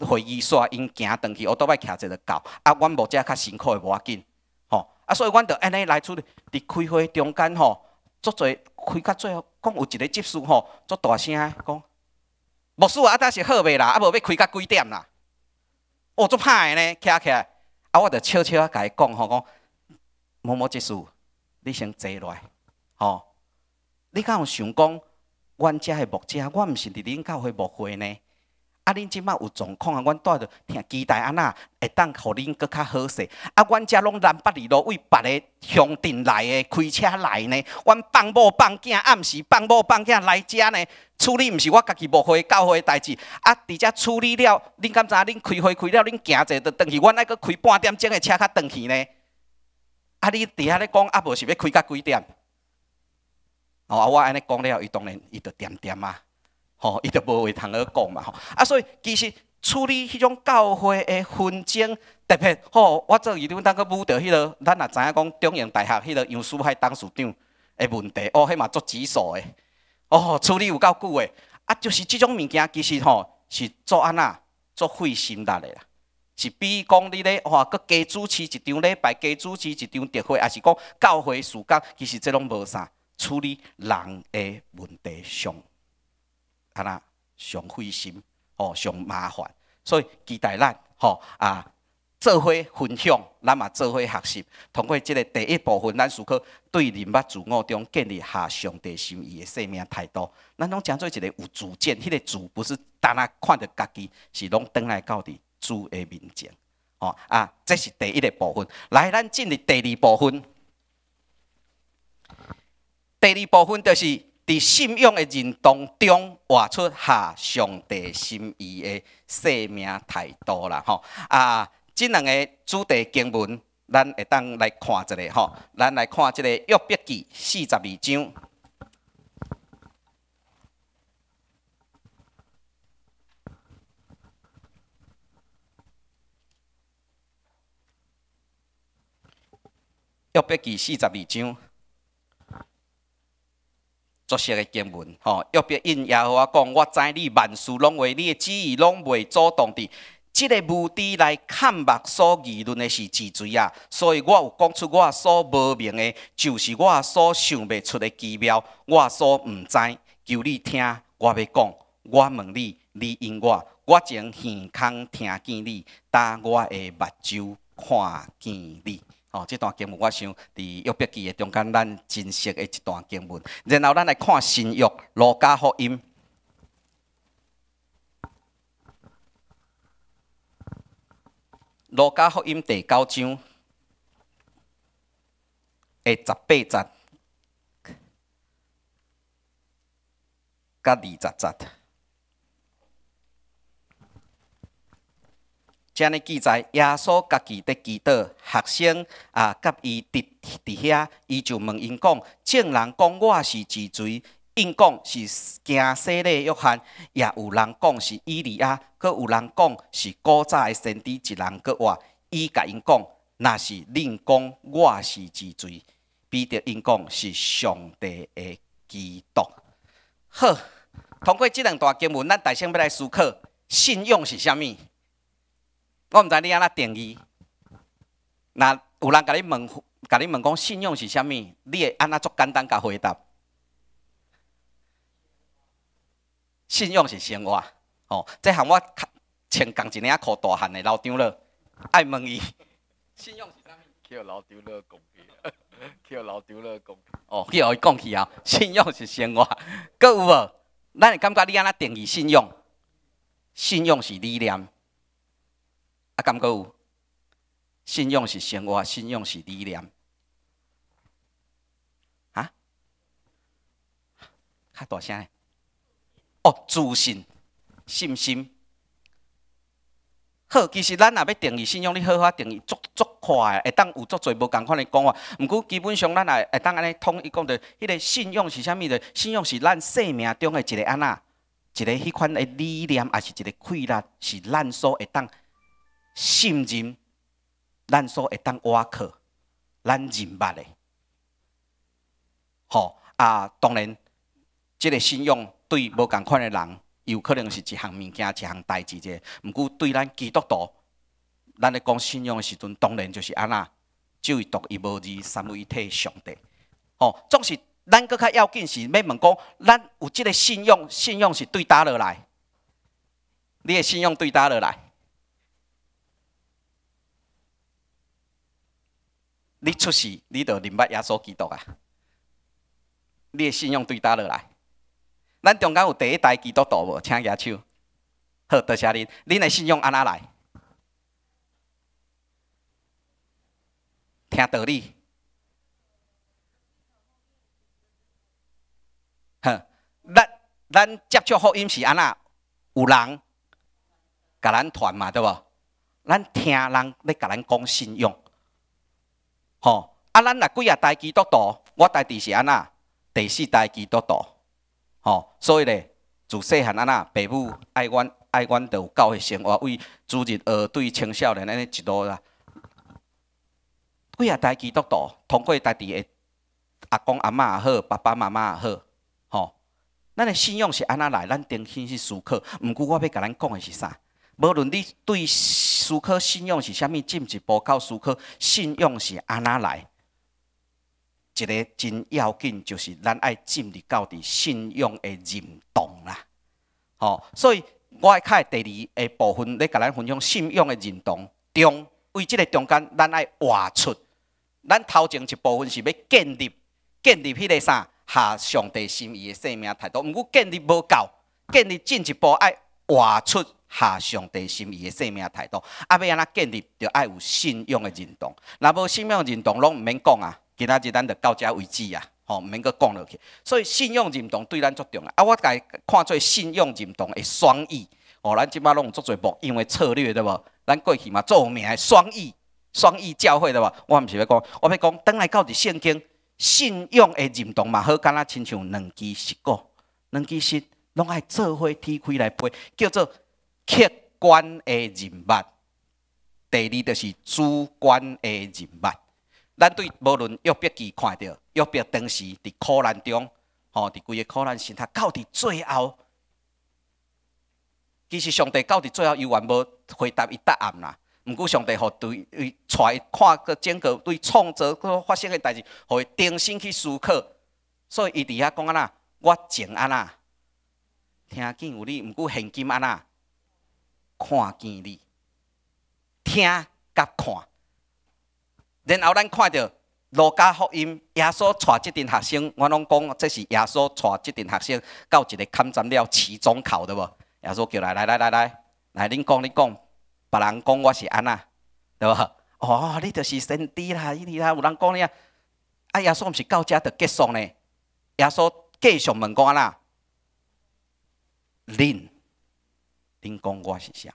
会议煞，因行转去，我倒来徛一个到。啊，无遮较辛苦，诶，无要紧，吼。啊，所以，阮就安尼来处理。伫开会中间，吼，足侪开到最后，讲有一个秘书吼，足大声讲，无事啊，叨是好未啦？啊，无要开到几点啦？哦，足歹诶呢，徛起来，啊，我就悄悄啊，甲伊讲吼，讲某某秘书，你先坐落来，吼。你敢有想讲，阮遮诶木匠，我毋是伫恁教会木会呢？啊，恁即摆有状况啊，阮在着，听期待安那，会当互恁搁较好势。啊，阮遮拢南北二路，为别个乡镇来诶，开车来呢。阮放某放囝暗时，放某放囝来遮呢处理，毋是我家己无会教会代志。啊，伫遮处理了，恁敢知恁开会开了，恁行者着倒去，阮爱搁开半点钟诶车较倒去呢。啊，你伫遐咧讲，啊无是要开到几点？哦，啊，我安尼讲了，伊当然伊着点点啊。吼，伊就无话通好讲嘛吼，啊，所以其实处理迄种教会诶纷争，特别吼，我做院长当个武德迄落，咱也知影讲中央大学迄落杨淑海董事长诶问题，哦，迄嘛足指数诶，哦，处理有够久诶，啊，就是即种物件，其实吼是做安那，做费心力诶啦，是比讲你咧哇，搁加主持一场礼拜，加主持一场特会，还是讲教会事工，其实这拢无啥处理人诶问题上。啊那上费心，哦上麻烦，所以期待咱，吼啊，做伙分享，咱嘛做伙学习。通过即个第一部分，咱属可对人物自我中建立下上帝心意的生命态度。咱拢诚做一个有主见，迄个主不是单单看着家己，是拢转来到底主的面前，吼啊，这是第一个部分。来，咱进入第二部分。第二部分就是。伫信仰的人当中，画出下上帝心意的生命态度啦，吼！啊，即两个主题经文，咱会当来看一下吼。咱来看一个约伯记》四十二章，《约伯记》四十二章。作诗个经文，吼，约别因也和我讲，我知你万事拢为你的旨意，拢未阻挡的，即个无知来看目所议论的是自罪啊！所以我有讲出我所无明的，就是我所想未出的奇妙，我所毋知，求你听我要讲，我问你，你应我，我从耳孔听见你，但我的目睭看见你。哦，这段经文我想伫约伯记的中间，咱真实的一段经文。然后，咱来看新约罗家福音，罗家福音第九章的十八节甲二十节。这样记载，耶稣家己在祈祷，学生啊，甲伊伫伫遐，伊就问因讲，证人讲我是自罪，因讲是惊死的约翰，也有人讲是伊利亚，阁有人讲是古早的先知一人，阁话，伊甲因讲，那是恁讲我是自罪，比着因讲是上帝的基督。好，通过这两段经文，咱大声要来思考，信仰是虾物。我毋知你安怎定义，那有人甲你问，甲你问讲信用是啥物，你会安怎作简单甲回答？信用是生活，哦，即项我穿共一领裤大汉的老张咧，爱问伊。信用是物？老张咧讲去，叫老张咧讲。哦，去互伊讲去啊，信用是生活，够有无？咱会感觉你安怎定义信用？信用是理念。啊，甘有？信用是生活，信用是理念。啊，较大声的。哦，自信、信心好。其实咱也欲定义信用你好啊定义足足快，会当有足侪无共款诶讲话。毋过基本上，咱也会当安尼统一讲着迄个信用是啥物？着信用是咱生命中诶一个安那，一个迄款诶理念，也是一个快乐，是咱所会当。信任，咱所会当话去，咱认捌的吼啊，当然，这个信用对无同款的人，有可能是一项物件、一项代志者。唔过对咱基督徒，咱咧讲信用的时阵，当然就是安那，就独一无二三位一体上帝。吼，总是咱佫较要紧是要问讲，咱有这个信用，信用是对叨落来？你的信用对叨落来？你出世，你就明白耶稣基督啊！你诶信用对倒落来？咱中间有第一代基督徒无？请举手。好，多谢您。您诶信用安怎来？听道理。哼，咱咱接触福音是安怎？有人，甲咱传嘛对无？咱听人咧甲咱讲信用。吼，啊，咱若几啊代基督徒，我代第是安那，第四代基督徒，吼，所以咧，自细汉安那，爸母爱阮，爱阮着有教育生活，为主日而对青少年安尼一路啦，几啊代基督徒，通过代己的阿公阿嬷也好，爸爸妈妈也好，吼，咱的信仰是安那来，咱定心是思考，毋过我要甲咱讲的是啥？无论你对思考信用是啥物，进一步到思考信用是安那来？一个真要紧，就是咱爱进入到伫信用的认同啦。吼，所以我要开第二个部分，咧，甲咱分享信用的认同。中为即个中间，咱爱画出。咱头前一部分是要建立，建立迄个啥？下上帝心意的生命态度。毋过建立无够，建立进一步爱画出。下上帝心意的生命态度，啊，要安怎建立，着爱有信用的认同。若无信用认同，拢毋免讲啊。今仔日咱着到遮为止啊，吼，毋免阁讲落去。所以，信用认同对咱足重要。啊，我家看做信用认同的双翼。哦，咱即摆拢有足侪无用为策略，对无？咱过去嘛做有名的双翼，双翼教会，对无？我毋是欲讲，我欲讲，等来到时圣经，信用的认同嘛好，敢若亲像两支石鼓，两支石拢爱做伙踢开来飞，叫做。客观嘅人物，第二就是主观嘅人物。咱对无论约笔记看到，约笔当时伫苦难中，吼，伫规个苦难心态，到底最后，其实上帝到底最后犹完无回答伊答案啦？毋过上帝互对，带伊看个整个对创造所发生嘅代志，互伊定新去思考。所以伊伫遐讲安呐，我情安呐，听见有你，毋过现今安呐。看见你，听甲看，然后咱看到罗家福音耶稣带即阵学生，我拢讲这是耶稣带即阵学生到一个考场了，期中考的无？耶稣叫来来来来来，来恁讲恁讲，别人讲我是安那，对无？哦，你就是神智啦，伊里啦，有人讲你啊，啊耶稣毋是到遮就结束呢？耶稣继续问讲啦，恁？恁讲我是啥？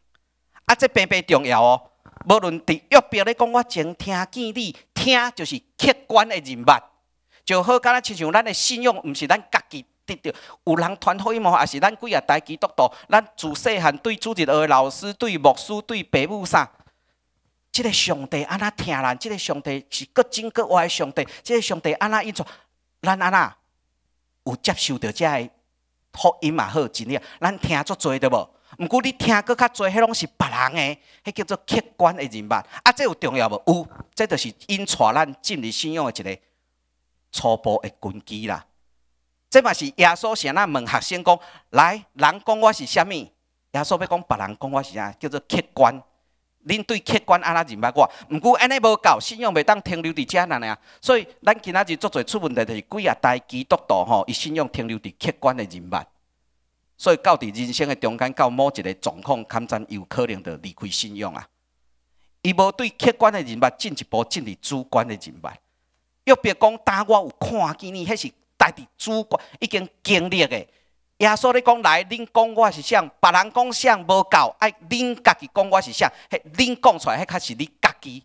啊，这并别重要哦。无论伫约逼咧讲，我真听见你听，就是客观的人物。就好，敢若亲像咱的信用，毋是咱家己得着，有人传福音，也是咱几个代代督导咱自细汉对主弟学的老师，对牧师，对父母啥，这个上帝安那听人，这个上帝是各种各样的上帝。这个上帝安那，伊就咱安那有接受到这个福音也好，真个，咱听足多对无？毋过你听个较侪，迄拢是别人诶，迄叫做客观诶人知，啊，这有重要无？有，这就是因带咱进入信用诶一个初步诶根基啦。这嘛是耶稣先咱问学生讲，来人讲我是虾物？耶稣要讲别人讲我是啥？叫做客观。恁对客观安怎认捌我，毋过安尼无够，信用未当停留伫遮呐啊，所以咱今仔日做侪出问题，就是几啊代基督徒吼，伊信用停留伫客观诶认知。所以，到底人生的中间到某一个状况，堪战有可能的离开信仰啊？伊无对客观的人物进一步进入主观的人物，又别讲，当我有看见你，迄是代伫主观已经经历的。耶稣，你讲来，恁讲我是啥？别人讲啥无够，哎，恁家己讲我是啥？恁讲出来，迄个是你家己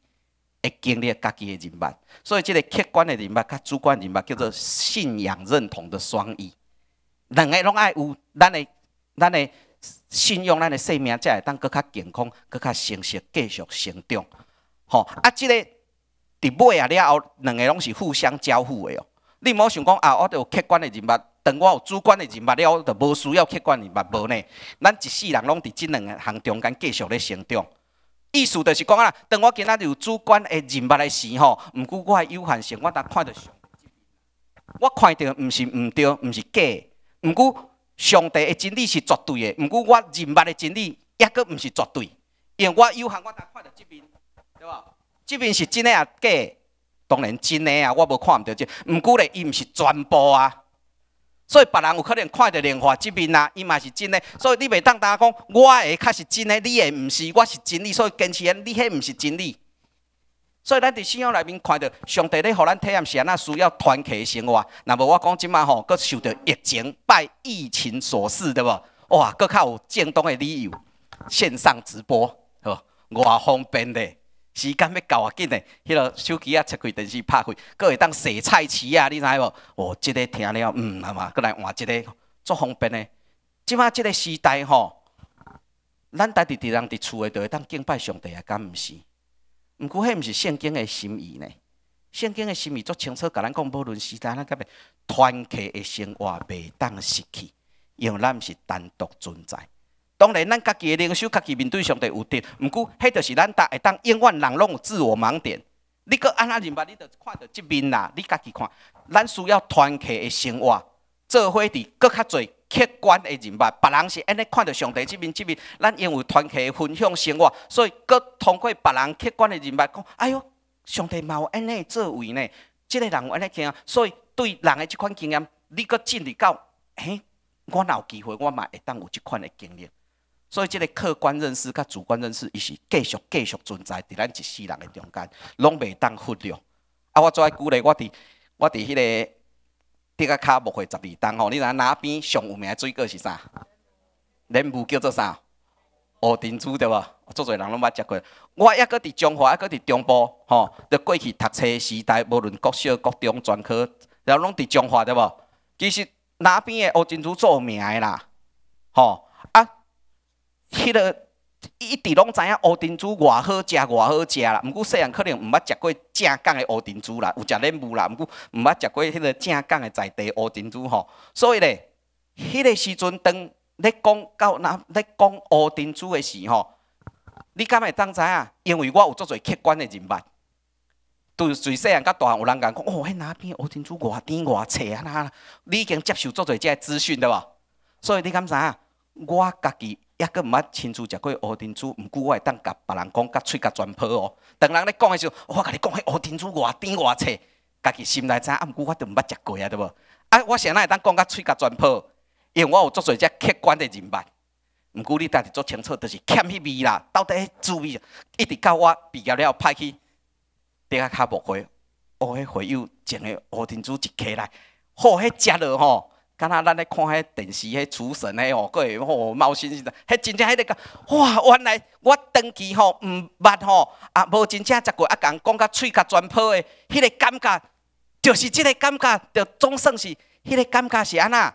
会经历、家己的人物。所以，这个客观的人物跟主观的人物叫做信仰认同的双翼。两个拢爱有咱个、咱个信用，咱个生命才会当搁较健康、搁较成熟，继续成长。吼，啊，即个伫尾啊了后，两个拢是互相交互个哦。你无想讲啊，我有客观嘅人物，当我有主观嘅人物了，后，就无需要客观人物无呢。咱一世人拢伫即两个行中间继续咧成长。意思就是讲啊，当我今仔有主观嘅人物来时吼，毋过我有限性，我当看到，我看着毋是毋对，毋是假。毋过，上帝的真理是绝对的，毋过，我认捌的真理，抑佫毋是绝对。因为我有限，我才看到即面，对吧？即边是真诶啊假，当然真诶啊，我无看毋到即，毋过咧，伊毋是全部啊。所以别人有可能看到莲花即边啊，伊嘛是真诶。所以你袂当单讲我诶较是真诶，你诶毋是，我是真理，所以坚持啊，你迄毋是真理。所以，咱伫信仰内面看到上帝咧，互咱体验是安那需要团结的生活。那无我讲即马吼，佮受着疫情，拜疫情所赐对无？哇，佮较有正当的理由，线上直播，吼，偌方便咧，时间要够啊紧咧，迄个手机啊，切开电视拍开，佮会当洗菜池啊，你知无？哦，即个听了，嗯，好嘛，佮来换一个，足方便咧。即马即个时代吼，咱家己伫人伫厝的，就会当敬拜上帝啊，敢毋是？唔过，迄毋是圣经嘅心意呢？圣经嘅心意足清楚，甲咱讲无论时代，咱甲别团体嘅生活未当失去，因为咱毋是单独存在。当然，咱家己领袖、家己面对上帝有得。毋过，迄就是咱逐会当永远人拢有自我盲点。你佮安那认为，你著看到即面啦。你家己看，咱需要团体嘅生活，做伙伫佫较侪。客观的人脉，别人是安尼看到上帝这面这面，咱因为团体分享生活，所以佮通过别人客观的人脉讲，哎呦，上帝嘛有安尼作为呢，即个人安尼听，所以对人的即款经验，你佮建立到，诶，我若有机会，我嘛会当有即款的经验，所以即个客观认识甲主观认识，伊是继续继续存在伫咱一世人诶中间，拢袂当忽略。啊，我爱举例，我伫我伫迄个。浙江卡木会十二档吼，你知影哪边上有名的水果是啥？莲雾叫做啥？乌珍珠对无？遮侪人拢捌食过。我抑阁伫中华，抑阁伫中部吼。在过去读册时代，无论国小、国中、专科，然后拢伫中华对无？其实哪边的乌珍珠最有名啦。吼啊，迄个。一直拢知影乌珍珠偌好食，偌好食啦。毋过，细人可能毋捌食过正港的乌珍珠啦，有食恁母啦，毋过毋捌食过迄个正港的在地乌珍珠吼。所以咧，迄个时阵，当咧讲到那咧讲乌珍珠的时吼，你敢会当知啊？因为我有足侪客观的认办，对随细人到大汉，有人讲，哦，迄哪边乌珍珠偌甜偌脆啊哪啦？你已经接受足侪这资讯对无？所以你敢知影？我家己。也阁毋捌亲自食过乌珍珠，毋过我会当甲别人讲，甲喙甲全破哦。当人咧讲诶时候，我甲你讲，迄乌珍珠偌甜偌脆，家己心内知，啊毋过我都毋捌食过啊，对无？啊，我是安会当讲甲喙甲全破，因为我有足侪只客观诶认办。毋过你家己做清楚，就是欠迄味啦。到底迄滋味，一直到我毕业了派去底下较无回，乌迄回又整个乌珍珠一起来，好迄食落吼。敢若咱咧看迄电视，迄主持人诶哦，佫会吼冒新新，迄真正迄个讲，哇，原来我长期吼毋捌吼，啊无真正食过，啊讲讲甲喙甲全破诶，迄个感觉，就是即个感觉，就总算是迄个感觉是安那，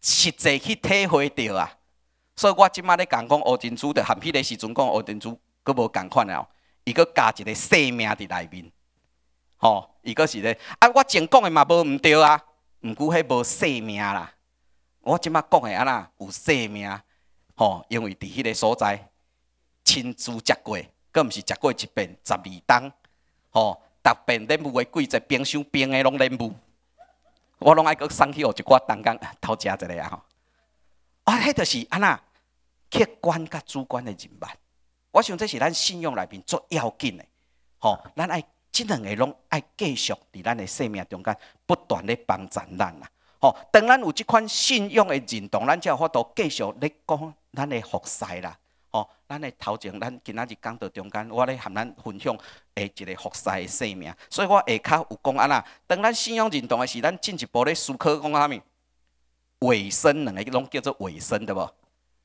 实际去体会着啊。所以我即摆咧讲讲学珍珠，含迄个时阵讲学珍珠佫无共款了，伊佫加一个生命伫内面，吼，伊佫是咧，啊我前讲诶嘛无毋对啊。毋过迄无性命啦，我即马讲的安那有性命，吼，因为伫迄个所在亲自食过，佮毋是食过一遍十二冬，吼，逐遍恁母的季节冰箱冰的拢恁母，我拢爱佮送去学一寡当讲偷食一个啊吼，啊，迄著是安那客观甲主观的人脉，我想这是咱信用内面最要紧的，吼，咱爱。这两个拢爱继续伫咱的生命中间不断的帮助咱啦，吼！当咱有即款信仰的认同，咱才有法度继续咧讲咱的服侍啦，吼！咱的头前咱今仔日讲到中间，我咧含咱分享诶一个服侍的性命，所以我下较有讲安啦。当咱信仰认同的是，咱进一步咧思考讲啥物？卫生两个拢叫做卫生对无？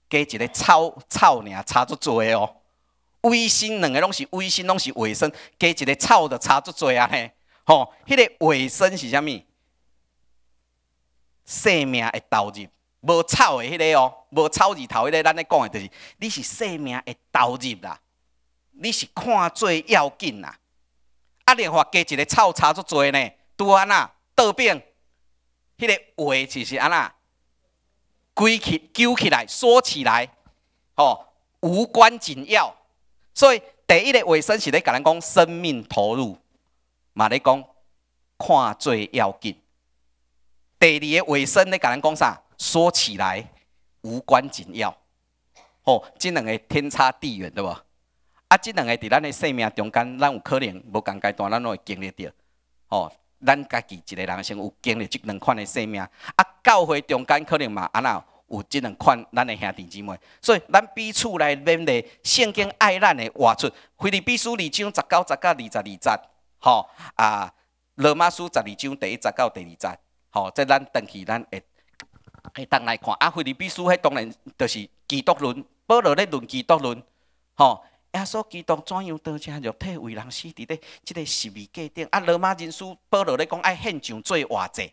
加一个臭臭味差足多的哦。微生两个拢是微生，拢是卫生。加一个臭的差足多啊！嘿，吼，迄个卫生是啥物？生命会投入，无臭的迄个哦，无臭字头迄个，咱咧讲的就是，你是生命会投入啦，你是看最要紧啦。啊，另外加一个臭差足多呢，拄啊呐，倒变，迄个话就是安呐，归起揪起来，说起来，吼，无关紧要。所以，第一个卫生是咧，甲咱讲生命投入，嘛咧讲看最要紧。第二个卫生咧，甲咱讲啥？说起来无关紧要，哦，即两个天差地远，对无？啊，即两个伫咱的生命中间，咱有可能无共阶段，咱都会经历着。哦，咱家己一个人先有经历即两款的生命，啊，教会中间可能嘛，啊那。有即两款咱的兄弟姊妹，所以咱彼此内面的圣经爱咱的活出。菲律宾书二章十九十到二十二节，吼啊，罗马书十二章第一十到第二节，吼，即咱等起咱会会当来看。啊，菲律宾书迄当然就是基督论，保罗咧论基督论，吼，耶稣基督怎样倒成肉体为人死伫咧即个十二界顶？啊，罗马人书保罗咧讲爱献上做活祭，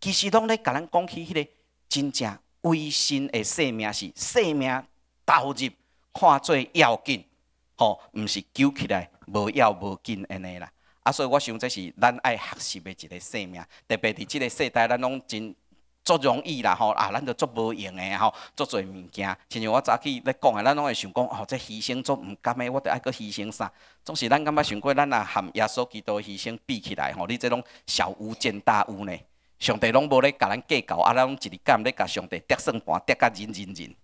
其实拢咧甲咱讲起迄个真正。微信的性命是性命投入，看最要紧，吼，毋是救起来无要无紧安尼啦。啊，所以我想这是咱爱学习的一个性命，特别伫即个时代，咱拢真足容易啦，吼啊，咱都足无用的吼，足侪物件。亲像我早起咧讲的，咱拢会想讲，哦，这牺牲足毋甘的，我得爱搁牺牲啥？总是咱感觉想过，咱若含耶稣基督牺牲比起来，吼，你这拢小巫见大巫呢。上帝拢无咧甲咱计较，啊，咱拢一日干唔咧甲上帝得算盘得甲忍忍忍，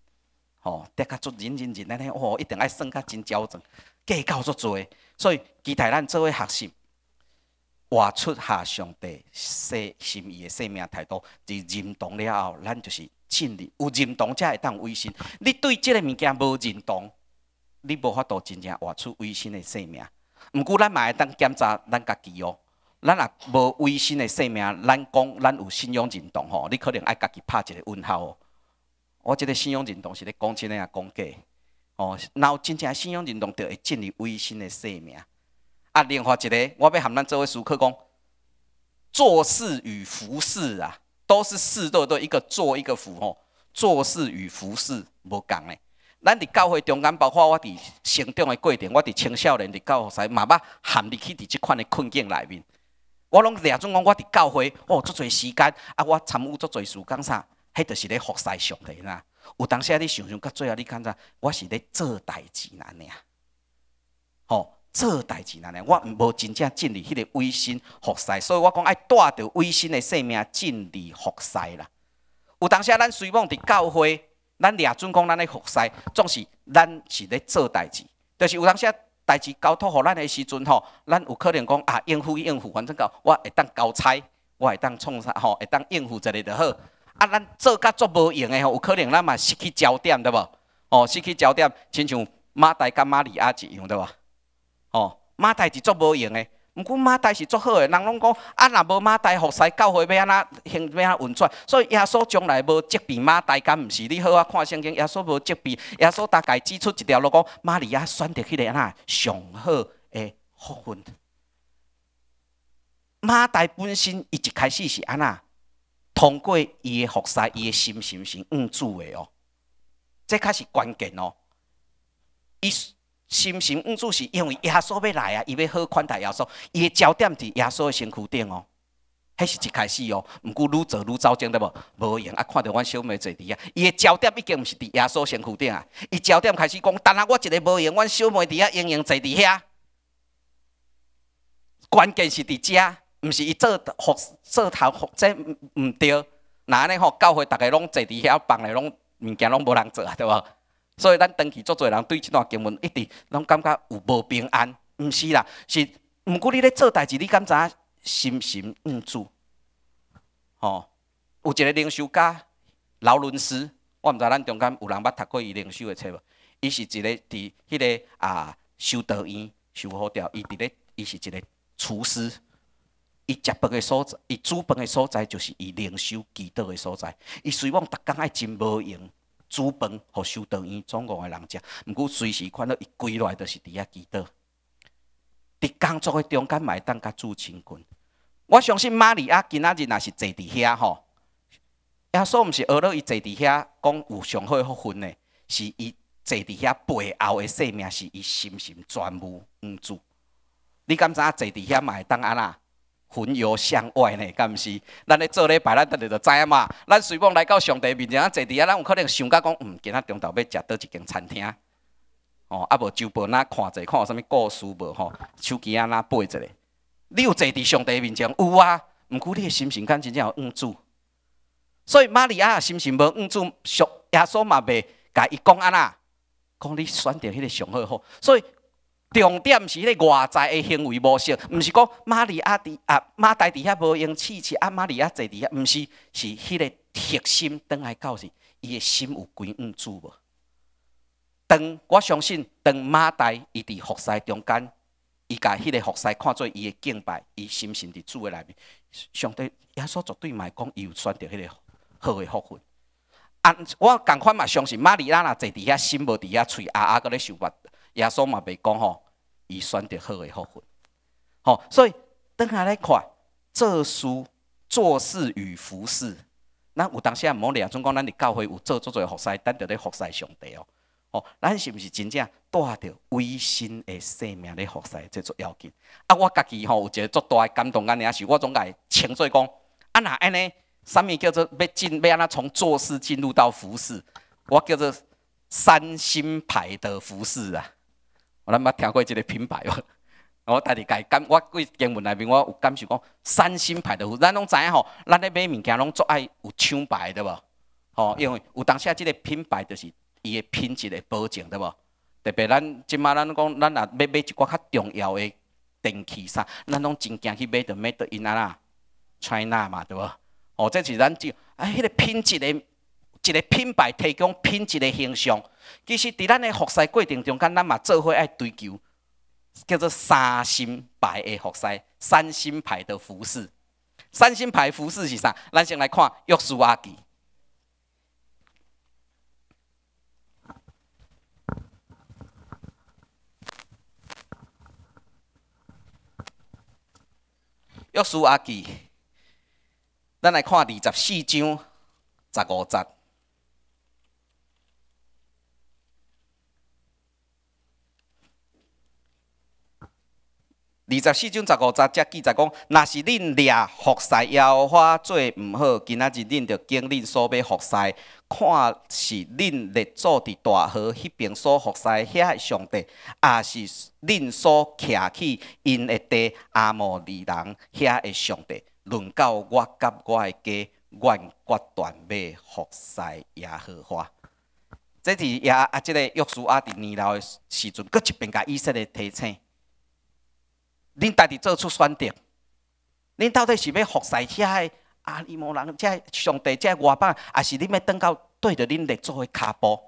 吼，得甲足忍忍忍，安尼哇，一定爱算甲真精准，计较足多。所以期待咱做位学习，活出下上帝心心意的生命态度，伫认同了后，咱就是尽力。有认同才会当微信。你对即个物件无认同，你无法度真正活出微信的生命。毋过，咱嘛会当检查咱家己哦。咱也无微信的性命，咱讲咱有信用认同吼，你可能爱家己拍一个问号。我即个信用认同是咧讲真诶啊，讲假哦。若有真正信用认同就会建立微信的性命。啊，另外一个，我要含咱做位顾客讲，做事与服事啊，都是四多多一个做一个服吼。做事与服事无共诶。咱伫教会中间，包括我伫成长的过程，我伫青少年伫教会时，妈妈含入去伫即款诶困境内面。我拢掠准讲，我伫教会，哦，足侪时间，啊，我参与足侪事讲啥，迄著是咧服侍上帝呐。有当下你想想，到最后你看啥？我是咧做志安呐，啊？吼，做志安呐，我无真正进入迄个微信服侍，所以我讲爱带着微信的性命进入服侍啦。有当下咱虽讲伫教会，咱掠准讲咱咧服侍，总是咱是咧做代志。但是有当啊。代志交托互咱的时阵吼，咱有可能讲啊应付应付，反正到我会当交差，我会当创啥吼，会当应付一下就好。啊，咱做甲足无用的吼，有可能咱嘛失去焦点对无？哦，失去焦点，亲像马代甲马里亚一样对无？哦，马代是做无用的。毋过马代是足好诶，人拢讲啊，若无马代服侍，教会要安怎行？要安怎运转，所以耶稣从来无责备马代敢毋是你好啊？看圣经，耶稣无责备，耶稣大概指出一条路，讲玛利亚选择去个安那上好诶福分。马代本身伊一开始是安那，通过伊诶服侍，伊诶心心是捂住诶哦，这才是关键哦。伊。心神唔住是因为耶稣要来啊，伊要好款待耶稣，伊的焦点伫耶稣的身躯顶哦，迄是一开始哦，毋过愈做愈糟境了无，无用啊！看着阮小妹坐伫啊，伊的焦点已经毋是伫耶稣身躯顶啊，伊焦点开始讲，等啊，我一个无用，阮小妹伫啊，嘤嘤坐伫遐，关键是伫遮，毋是伊做头，做头或者毋对，若安尼吼，教会逐个拢坐伫遐，放来拢物件拢无人做啊，对无？所以，咱当时做侪人对即段经文一直拢感觉有无平安？毋是啦，是。毋过你咧做代志，你敢知心神暗住？吼，有一个灵修家劳伦斯，我毋知咱中间有人捌读过伊灵修的册无？伊是一个伫迄个啊修道院修好掉，伊伫咧，伊是一个厨师。伊食饭的所在，伊煮饭的所在，就是伊灵修祈祷的所在。伊虽往逐工爱真无用。煮饭和修道院，总共的人食。毋过随时看到伊归来，就是伫遐祈祷。伫工作的中间买单，甲主清军。我相信玛利亚今仔日若是坐伫遐吼。亚瑟毋是学了伊坐伫遐讲有上好的福分呢，是伊坐伫遐背后的性命，是伊心心全无恩主。你敢知啊？坐伫遐嘛会当安那？魂游向外呢，敢毋是？咱咧做礼拜，咱逐日就知影嘛。咱随往来到上帝面前啊，坐伫啊，咱有可能想甲讲，嗯，今啊中昼要食倒一间餐厅。哦，啊无周报那看者，看有啥物故事无吼？手机啊那背者个，你有坐伫上帝面前有啊，毋过你诶心情敢真正有阴主？所以玛利亚心情无阴主，属耶稣嘛未？甲伊讲啊呐，讲你选择迄个上好好。所以。重点是迄个外在诶行为模式，毋是讲玛利亚伫啊，马大伫遐无用气刺啊，玛利亚坐伫遐，毋是是迄个铁心等来到是，伊诶心有鬼五住无？当我相信，当马代伊伫佛寺中间，伊甲迄个佛寺看做伊诶敬拜，伊心神伫主诶内面，相对耶稣绝对会讲伊有选择迄个好诶福分。啊，我共款嘛相信，玛利亚若坐伫遐，心无伫遐，嘴啊啊个咧想白，耶稣嘛袂讲吼。伊选择好诶学份，吼，所以等下来看，做事、做事与服饰。咱有当时毋好人总讲，咱伫教会有做足侪服侍，等着咧服侍上帝哦，哦，咱是毋是真正带着微心的生命咧服侍，即做要紧。啊，我家己吼有一个足大的感动，安尼也是我总爱称做讲，啊若安尼，啥物叫做要进要安那从做事进入到服饰，我叫做三星牌的服饰啊。我咱捌听过一个品牌，我家己家感，我对英文内面我有感受讲，三星牌的，有。咱拢知影吼，咱咧买物件拢足爱有抢牌对无？吼，因为有当啊，即个品牌就是伊的品质的保证对无？特别咱即摆，咱讲，咱若要买一寡较重要的电器啥，咱拢真惊去买着买着因啊啦，China 嘛对无？哦，这是咱个啊，迄个品质的，一个品牌提供品质的形象。其实，伫咱的服侍过程中间，咱嘛做伙爱追求叫做三星牌的服侍，三星牌的服饰。三星牌服饰是啥？咱先来看约书亚记。约书亚记，咱来看二十四章十五节。二十四章十五节只记载讲，若是恁掠祸灾，耶和华做毋好，今仔日恁着经恁所欲祸灾。看是恁立足伫大河迄边所祸灾，遐个上帝，也是恁所徛去因的地，阿摩利人遐的上帝。轮到我甲我的家，我决断欲祸灾耶和华。这是亚啊，这个约书亚伫年老的时阵，搁一遍甲以色列提醒。恁家己做出选择？恁到底是要服侍些阿里某人，遮上帝，遮外邦，还是恁要等到对着恁嚟做些脚步？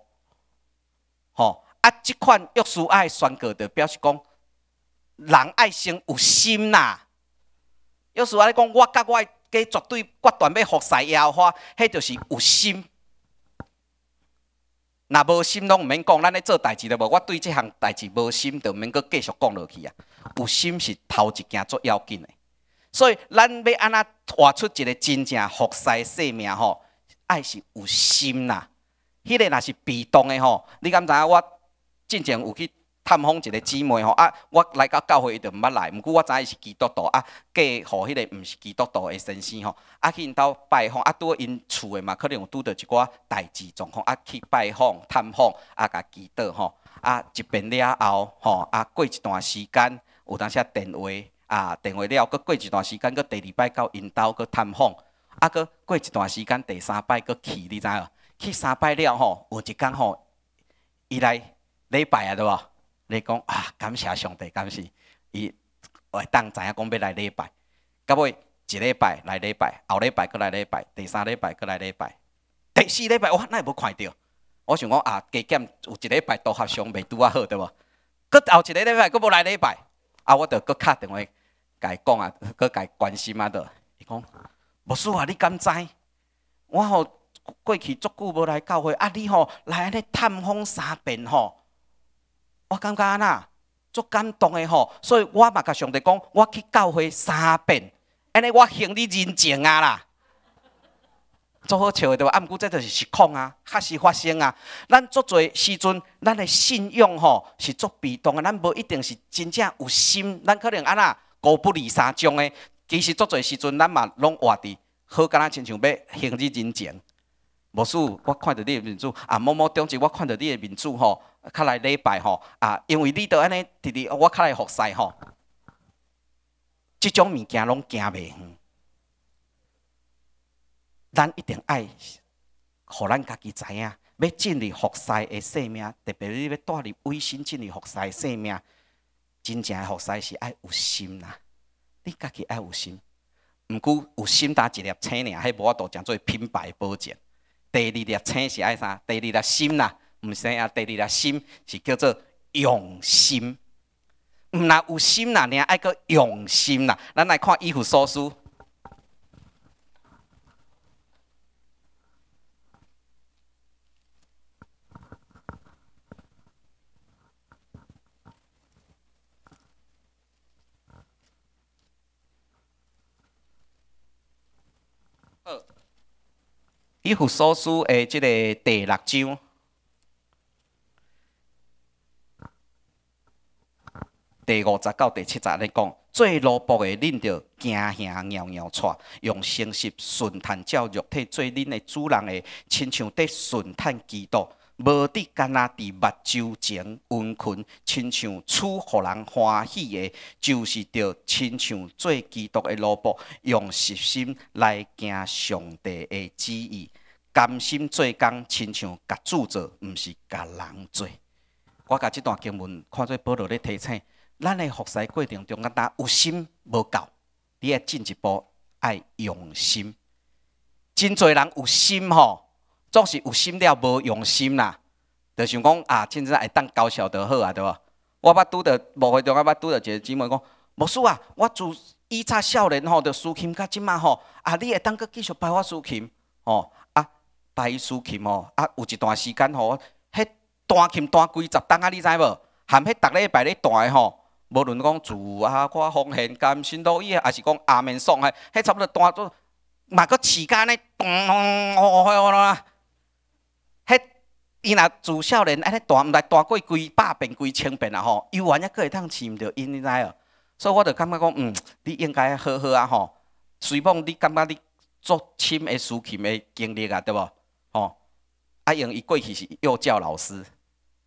吼！啊，即款耶稣爱宣告的，表示讲人爱先有心呐。耶稣阿咧讲，我甲我个绝对决断要服侍以后话，迄就是有心。那无心拢毋免讲，咱咧做代志都无。我对这项代志无心，就毋免阁继续讲落去啊。有心是头一件最要紧的。所以咱要安那活出一个真正福世生命吼，爱是有心呐。迄个若是被动的吼。你敢知我真正有去？探访一个姊妹吼，啊，我来到教会伊就毋捌来，毋过我知伊是基督徒啊，过互迄个毋是基督徒的先生吼，啊去因兜拜访，啊拄因厝的嘛，可能有拄到一寡代志状况，啊去拜访探访，啊甲祈祷吼，啊一边了后吼，啊过一段时间有当时电话啊电话了，过过一段时间，过第二摆到因兜去探访，啊佫过一段时间第三摆佫去，你知无？去三摆了吼，有一天吼，伊来礼拜啊，对无？你讲啊，感谢上帝，感谢伊，我当知影讲要来礼拜，到尾一礼拜来礼拜，后礼拜搁来礼拜，第三礼拜搁来礼拜，第四礼拜我那无看到，我想讲啊，加减有一礼拜都合上未拄啊好对无？搁后一个礼拜搁无来礼拜，啊，我著搁敲电话，甲伊讲啊，甲伊关心啊，对，伊讲，无师啊，你敢知？我吼过去足久无来教会，啊，你吼来安尼探访三遍吼。我感觉安那，足感动的吼，所以我嘛甲上帝讲，我去教会三遍，安尼我还你人情啊啦，最好笑对吧？啊，毋过即就是失控啊，确实发生啊。咱足侪时阵，咱的信用吼是足被动的，咱无一定是真正有心，咱可能安那高不离三种的。其实足侪时阵，咱嘛拢活伫好，敢若亲像要还你人情。无数，我看到你的面子啊，某某同志，我看到你的面子吼。较来礼拜吼，啊，因为你都安尼，直直我较来服侍吼，即种物件拢惊袂远。咱一定爱，互咱家己知影，要进入服侍的性命，特别你要带入微信进入服侍性命，真正服侍是爱有心啦。你家己爱有心，毋过有心打一粒星呢，迄无法度诚做品牌保证。第二粒星是爱啥？第二粒心啦。毋是啊，第二粒心是叫做用心。毋那有心啦，你爱叫用心啦。咱来看《伊府所书》。二，《伊府所书》的即个第六章。第五十到第七十咧讲，做奴仆的恁着惊行猫猫带，用诚实顺探照肉体做恁的主人的，亲像在顺探基督，无伫干那伫目睭前温困，亲像厝互人欢喜的，就是着亲像做基督的奴仆，用实心来惊上帝的旨意，甘心做工亲像甲主做，毋是甲人做。我甲这段经文看做保罗咧提醒。咱的复习过程中，呾有心无够，你要进一步爱用心。真侪人有心吼，总是有心了无用心啦，就想讲啊，真正会当高小就好啊，对无？我捌拄着无位中，我捌拄着一个姊妹讲，无事啊，我自以个少年吼，着输琴到即满吼，啊，你会当阁继续摆我输琴，吼，啊，摆输琴吼，啊，有一段时间吼，迄单琴单几十档啊，你知无？含迄逐礼拜咧弹诶吼。无论讲住啊，看风险、监心多，伊也是讲阿面爽嘿。迄差不多单做，嘛个时间咧咚，迄伊若住少年安尼弹，毋知弹过几百遍、几千遍啊吼，伊完全过会当饲毋着，因知影。所以我就感觉讲，嗯，你应该好好啊吼。随碰你感觉你作亲的、抒情的经历啊，对无吼，啊，英伊过去是幼教老师，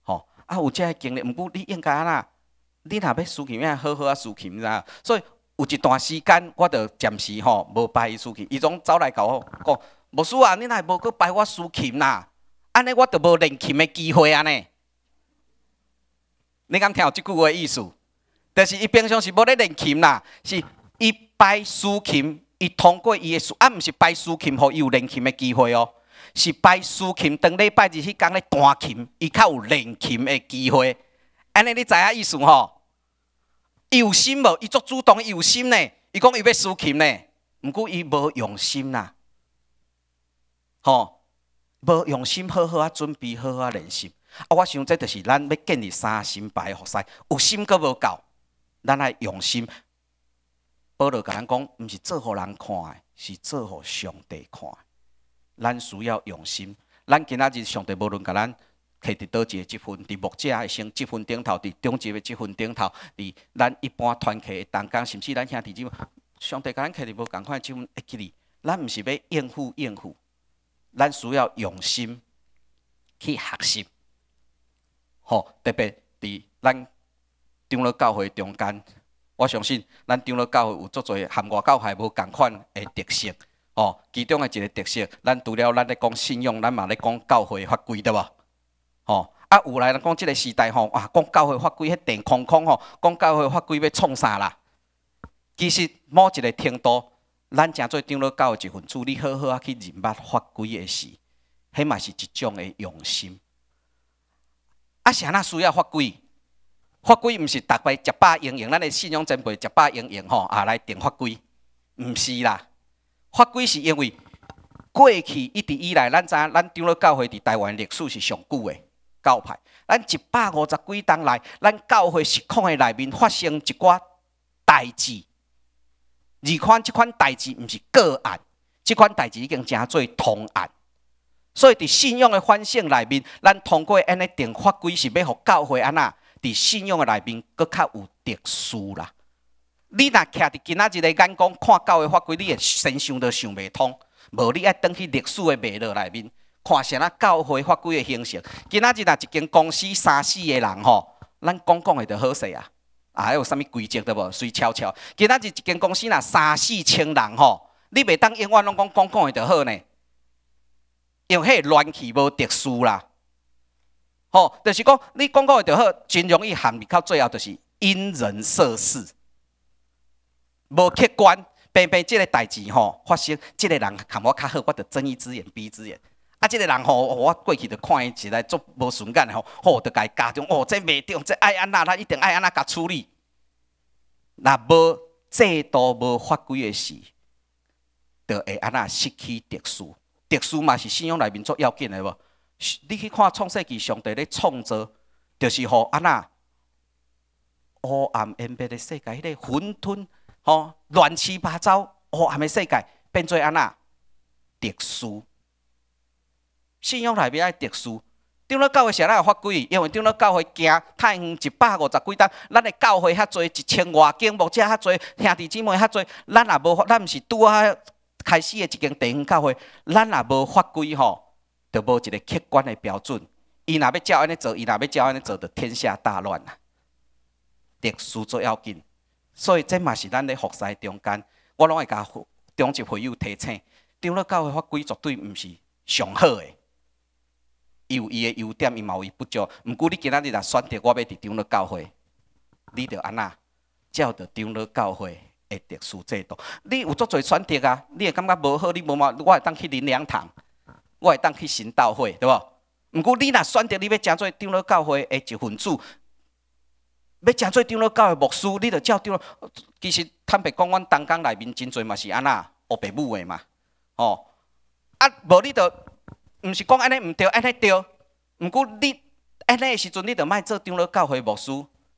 吼，啊有这经历，毋过你应该呐。你若要输琴，要好好啊输琴影？所以有一段时间，我着暂时吼无摆输琴。伊总走来甲我，讲无输啊！你若无去摆我输琴啦，安尼我着无练琴的机会安尼。你敢听有即句话意思？就是伊平常是无咧练琴啦，是伊摆输琴，伊通过伊的输，啊，毋是摆输琴，伊有练琴的机会哦。是摆竖琴，当礼拜日迄讲咧弹琴，伊较有练琴的机会。安尼你知影意思吼？有心无？伊做主动，伊有心呢。伊讲伊要抒情呢，毋过伊无用心啦。吼，无用心，好好啊，准备好好啊，练习。啊，我想这就是咱要建立三心白服师，有心阁无够，咱来用心。保罗甲咱讲，毋是做互人看诶，是做互上帝看。咱需要用心。咱今仔日上帝无论甲咱。摕伫倒一个积分，伫木者诶升积分顶头，伫中级诶积分顶头，伫咱一般团客中间，甚至咱兄弟姊妹，上帝甲咱摕伫无共款积分，会去哩。咱毋是要应付应付，咱需要用心去学习。吼，特别伫咱长老教会中间，我相信咱长老教会有足侪含外教会无共款诶特色。吼，其中诶一个特色，咱除了咱咧讲信用，咱嘛咧讲教会法规，对无？吼，啊，有来人讲即个时代吼，哇，讲教会法规迄电空空吼，讲教会法规要创啥啦？其实某一个程度，咱正做长老教会一份子，你好好啊去认捌法规诶事，迄嘛是一种诶用心。啊，是哪需要法规？法规毋是逐摆一百应用，咱诶信仰准备一百应用吼，啊来定法规？毋是啦，法规是因为过去一直以来，咱知影咱长老教会伫台湾历史是上久诶。教派，咱一百五十几堂内，咱教会实况的内面发生一寡代志。而款即款代志毋是个案，即款代志已经成做通案。所以伫信仰的反省内面，咱通过安尼定法规是要互教会安那伫信仰的内面搁较有特殊啦。你若徛伫今仔日个眼光看教会法规，你会先想都想袂通，无你爱登去历史的脉络内面。看成啊教会法规的形式。今仔日若一间公司三四个人吼，咱讲讲下就好势啊。啊，还有啥物规则对无？随悄悄。今仔日一间公司若三四千人吼，你袂当永远拢讲讲讲下就好呢？因为遐乱气无特殊啦。吼，就是讲你讲讲下就好，真容易陷入到最后，就是因人设事，无客观。偏偏即个代志吼发生，即个人含我较好，我就睁一只眼闭一只眼。啊，这个人吼，我过去就看伊一来足无顺眼吼，吼，著家家长哦，这袂对，这爱安那，他一定爱安那甲处理。若无制度、无法规诶事，就会安那失去特殊。特殊嘛是信仰内面足要紧诶无？你去看创世纪，上帝咧创造，就是吼安那黑暗恩白诶世界，迄个混沌吼乱七八糟，黑暗诶世界变做安那特殊。信用内面爱特殊，上了教会是咱有法规，因为上了教会惊太远，一百五十几单，咱个教会较侪，一千外间木匠较侪，兄弟姊妹较侪，咱也无，咱毋是拄啊开始个一间地方教会，咱也无法规吼，就无一个客观个标准，伊若要照安尼做，伊若要照安尼做，就天下大乱啊！特殊最要紧，所以这嘛是咱在服侍中间，我拢会甲中级朋友提醒，上了教会法规绝对毋是上好的。伊有伊个优点，伊嘛有伊不足。毋过，你今仔日若选择我要伫中乐教会，你着安那，照着伫场教会的特殊制度。你有足侪选择啊？你会感觉无好，你无嘛？我会当去林良堂，我会当去神道会，对无？毋过，你若选择你要诚做中乐教会的一份子，要诚做中乐教会牧师，你着照场了。其实坦白讲，阮东港内面真侪嘛是安那学爸母个嘛，哦，啊无你着。毋是讲安尼毋对，安尼对。毋过你安尼的时阵，你着莫做张了教会牧师，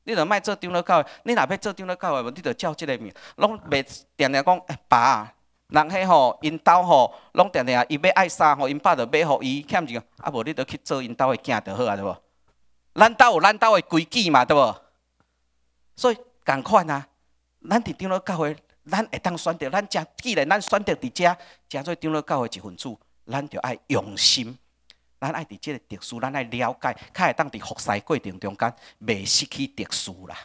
你着莫做张了教。会。你若要做张了教，话，你着照即个面拢袂定定讲爸啊。人迄吼，因兜吼，拢定定伊要爱衫吼，因爸着买互伊欠钱，啊，无你着去做因兜的囝着好啊，对无？咱兜有咱兜的规矩嘛，对无？所以共款啊，咱伫张了教会，咱会当选择，咱正既然咱选择伫遮，正做张了教会一份子。咱就爱用心，咱爱伫即个特殊，咱爱了解，较会当伫服侍过程中间，未失去特殊啦。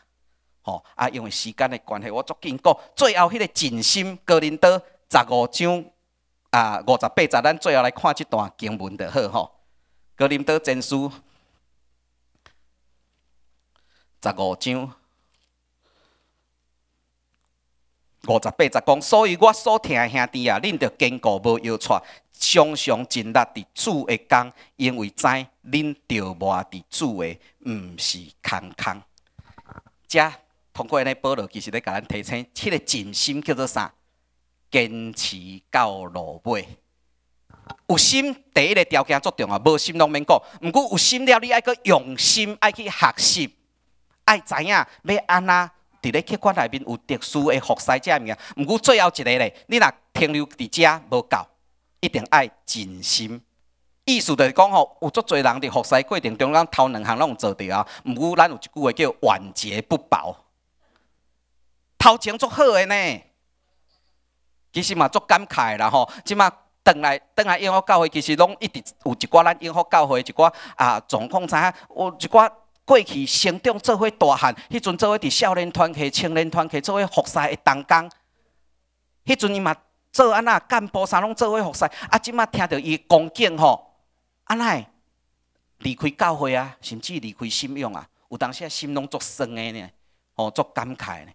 吼啊，因为时间的关系，我足紧讲，最后迄个尽心，哥林多十五章啊五十八节，咱最后来看即段经文就好吼。哥林多真书十五章五十八十讲，所以我所听的兄弟啊，恁就坚固，无摇踹。常常尽力伫做的工，因为知恁着卖伫做的，毋是空空。遮通过安尼保罗，其实咧甲咱提醒，迄个真心叫做啥？坚持到落尾。有心第一个条件足重要，无心拢免讲。毋过有心了，你爱阁用心，爱去学习，爱知影要安那伫咧客观内面有特殊的活塞遮物件，毋过最后一个咧，你若停留伫遮无够。一定爱尽心，意思就是讲吼，有足侪人伫服侍过程中间偷两项拢做着啊。毋过咱有一句话叫“晚节不保”，偷情足好的呢。其实嘛，足感慨啦吼。即马转来转来，英福教会其实拢一直有一寡咱英福教会一寡啊状况，知影有。一寡过去成长做伙大汉，迄阵做伙伫少年团体、青年团体做伙服侍的同工，迄阵伊嘛。做安那干部啥拢做位服侍，啊，即卖听到伊恭敬吼，安奈离开教会啊，甚至离开信仰啊，有当时心拢作酸诶呢，吼作感慨呢。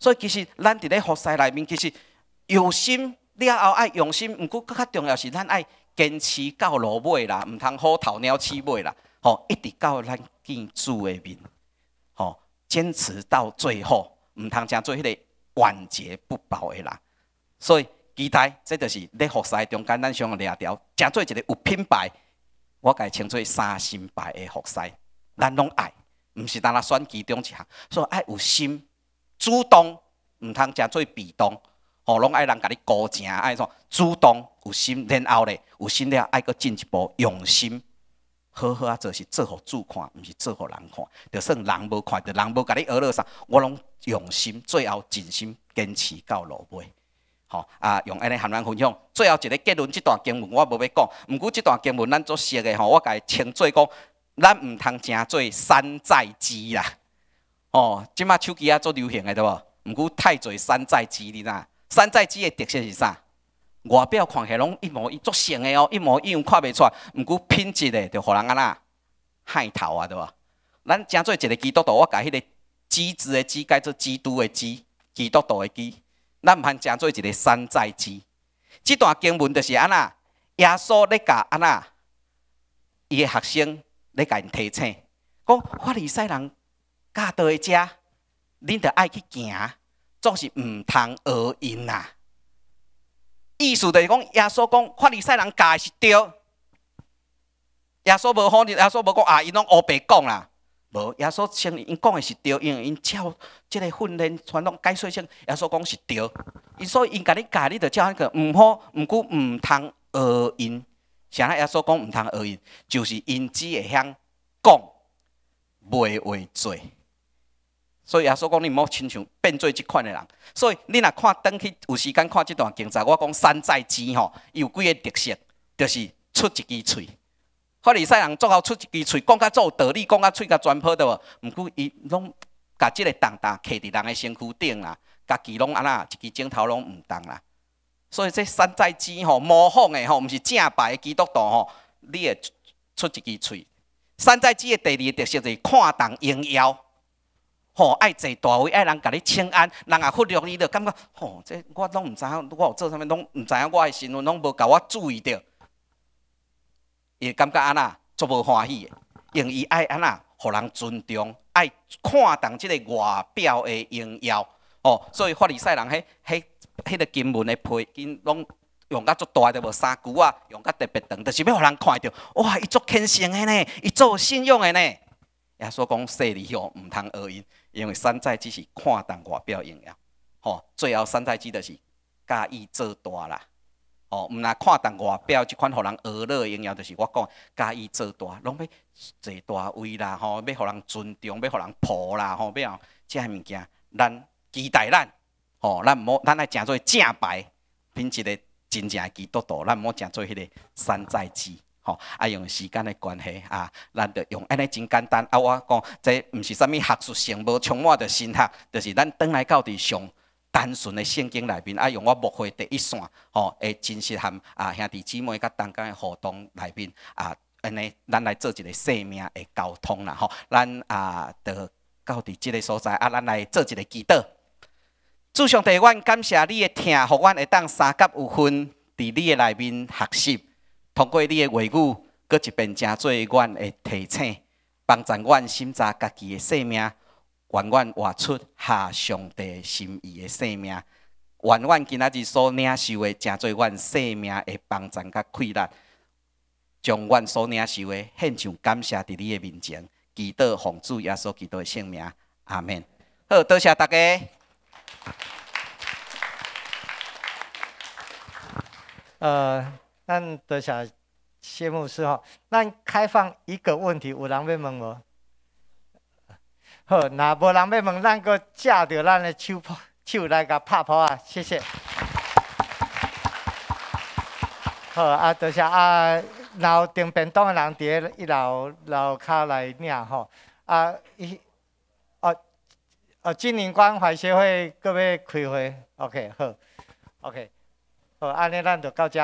所以其实咱伫咧服侍内面，其实用心，了后爱用心，毋过较重要是咱爱坚持到路尾啦，毋通虎头鸟起尾啦，吼一直到咱见主诶面，吼坚持到最后，毋通成做迄个晚节不保诶人，所以。期待，这就是咧服饰中间，咱想要掠条，整做一个有品牌，我家称做三心牌的服饰，咱拢爱，毋是单单选其中一项，所以爱有心，主动，毋通整做被动，吼，拢爱人甲你高正，爱说主动有心，然后咧有心了，爱佫进一步用心，好好啊做，是做互主看，毋是做互人看，就算人无看，就人无甲你娱乐啥，我拢用心，最后尽心坚持到落尾。吼啊，用安尼含卵分享，最后一个结论，即段经文我无要讲，毋过即段经文咱做熟的吼，我甲伊称作讲，咱毋通诚做山寨机啦。哦，即摆手机啊做流行的对无？毋过太侪山寨机，你知？山寨机的特色是啥？外表看起来拢一模一，足成的哦，一模一样看袂出，毋过品质的就互人安那害头啊对无？咱诚做一个基督徒，我甲迄个基子的基”改做基督的基”，基督徒的基”。咱毋通成做一个山寨机。即段经文就是安那，耶稣咧教安那伊个学生咧甲因提醒，讲法利赛人教多诶食，恁著爱去行，总是毋通学因呐。意思就是讲，耶稣讲法利赛人教是对，耶稣无好，耶稣无讲啊，伊拢乌白讲啦。无，耶稣先，因讲的是对，因为因照即个训练传统解释性，耶稣讲是对。所以因家己教，你著照迄个，毋好，毋过毋通学因。啥那耶稣讲毋通学因，就是因只会晓讲，袂会做。所以耶稣讲你毋好亲像变做即款的人。所以你若看等去有时间看这段经载，我讲山寨鸡吼，有几个特色，就是出一支喙。好，你使人做好出一支嘴，讲较做有道理，讲较嘴较全破对无？唔过伊拢把即个重担揢伫人诶身躯顶啦，家己拢安那一支镜头拢毋动啦。所以这山寨机吼，模仿诶吼，毋是正牌基督徒吼，你会出一支嘴。山寨机诶，第二个特就是看党应邀，吼爱坐大位，爱人甲你请安，人也忽略你，就感觉吼，这我拢毋知影，我有做啥物，拢毋知影我诶新闻拢无甲我注意到。伊感觉安那足无欢喜，用伊爱安那，互人尊重，爱看重即个外表的荣耀。哦，所以法利赛人迄、迄、迄个金文的皮，筋拢用较足大，着无三句啊，用较特别长，着是要互人看着哇，伊足虔诚的呢，伊足有信用的呢。也稣讲，说你哦，毋通讹因，因为山寨只是看重外表荣耀。哦，最后山寨机着是加伊做大啦。哦，毋若看动外表即款，互人耳乐的营养，就是我讲，家己做大，拢要坐大位啦，吼，要互人尊重，要互人抱啦，吼，要啊，即个物件，咱期待咱，吼，咱毋好，咱爱诚做正牌品质的真正基督徒，咱毋好诚做迄个山寨机，吼，啊，用时间的关系啊，咱着用安尼真简单，啊，我讲，即毋是啥物学术性无，充满着新学，就是咱倒来到底上。单纯的圣经内面，啊，用我擘开第一线，吼，诶，真实含啊兄弟姊妹甲同工的互动内面，啊，安尼咱来做一个生命嘅沟通啦，吼，咱啊到到伫即个所在，啊，咱来做一个祈祷。主兄弟，我感谢你的听，互我会当三甲有分，伫你的内面学习，通过你的话语，搁一遍诚做我的提醒，帮助我审查家己的生命。远远画出下上帝心意的生命，远远今仔日所领受的正侪，阮生命的丰盛甲快乐，将阮所领受的献上感谢伫你的面前，祈祷奉主耶稣基督的圣名，阿门。好，多谢大家。呃，咱多谢谢牧师吼，咱开放一个问题，有人要问无？好，若无人要问，咱阁借着咱的手拍手来甲拍破啊！谢谢。好啊，多谢啊，然后订便当的人伫咧一楼楼卡来领吼啊，伊哦哦，金陵关怀协会阁要开会，OK，好，OK，好，安尼咱就到这。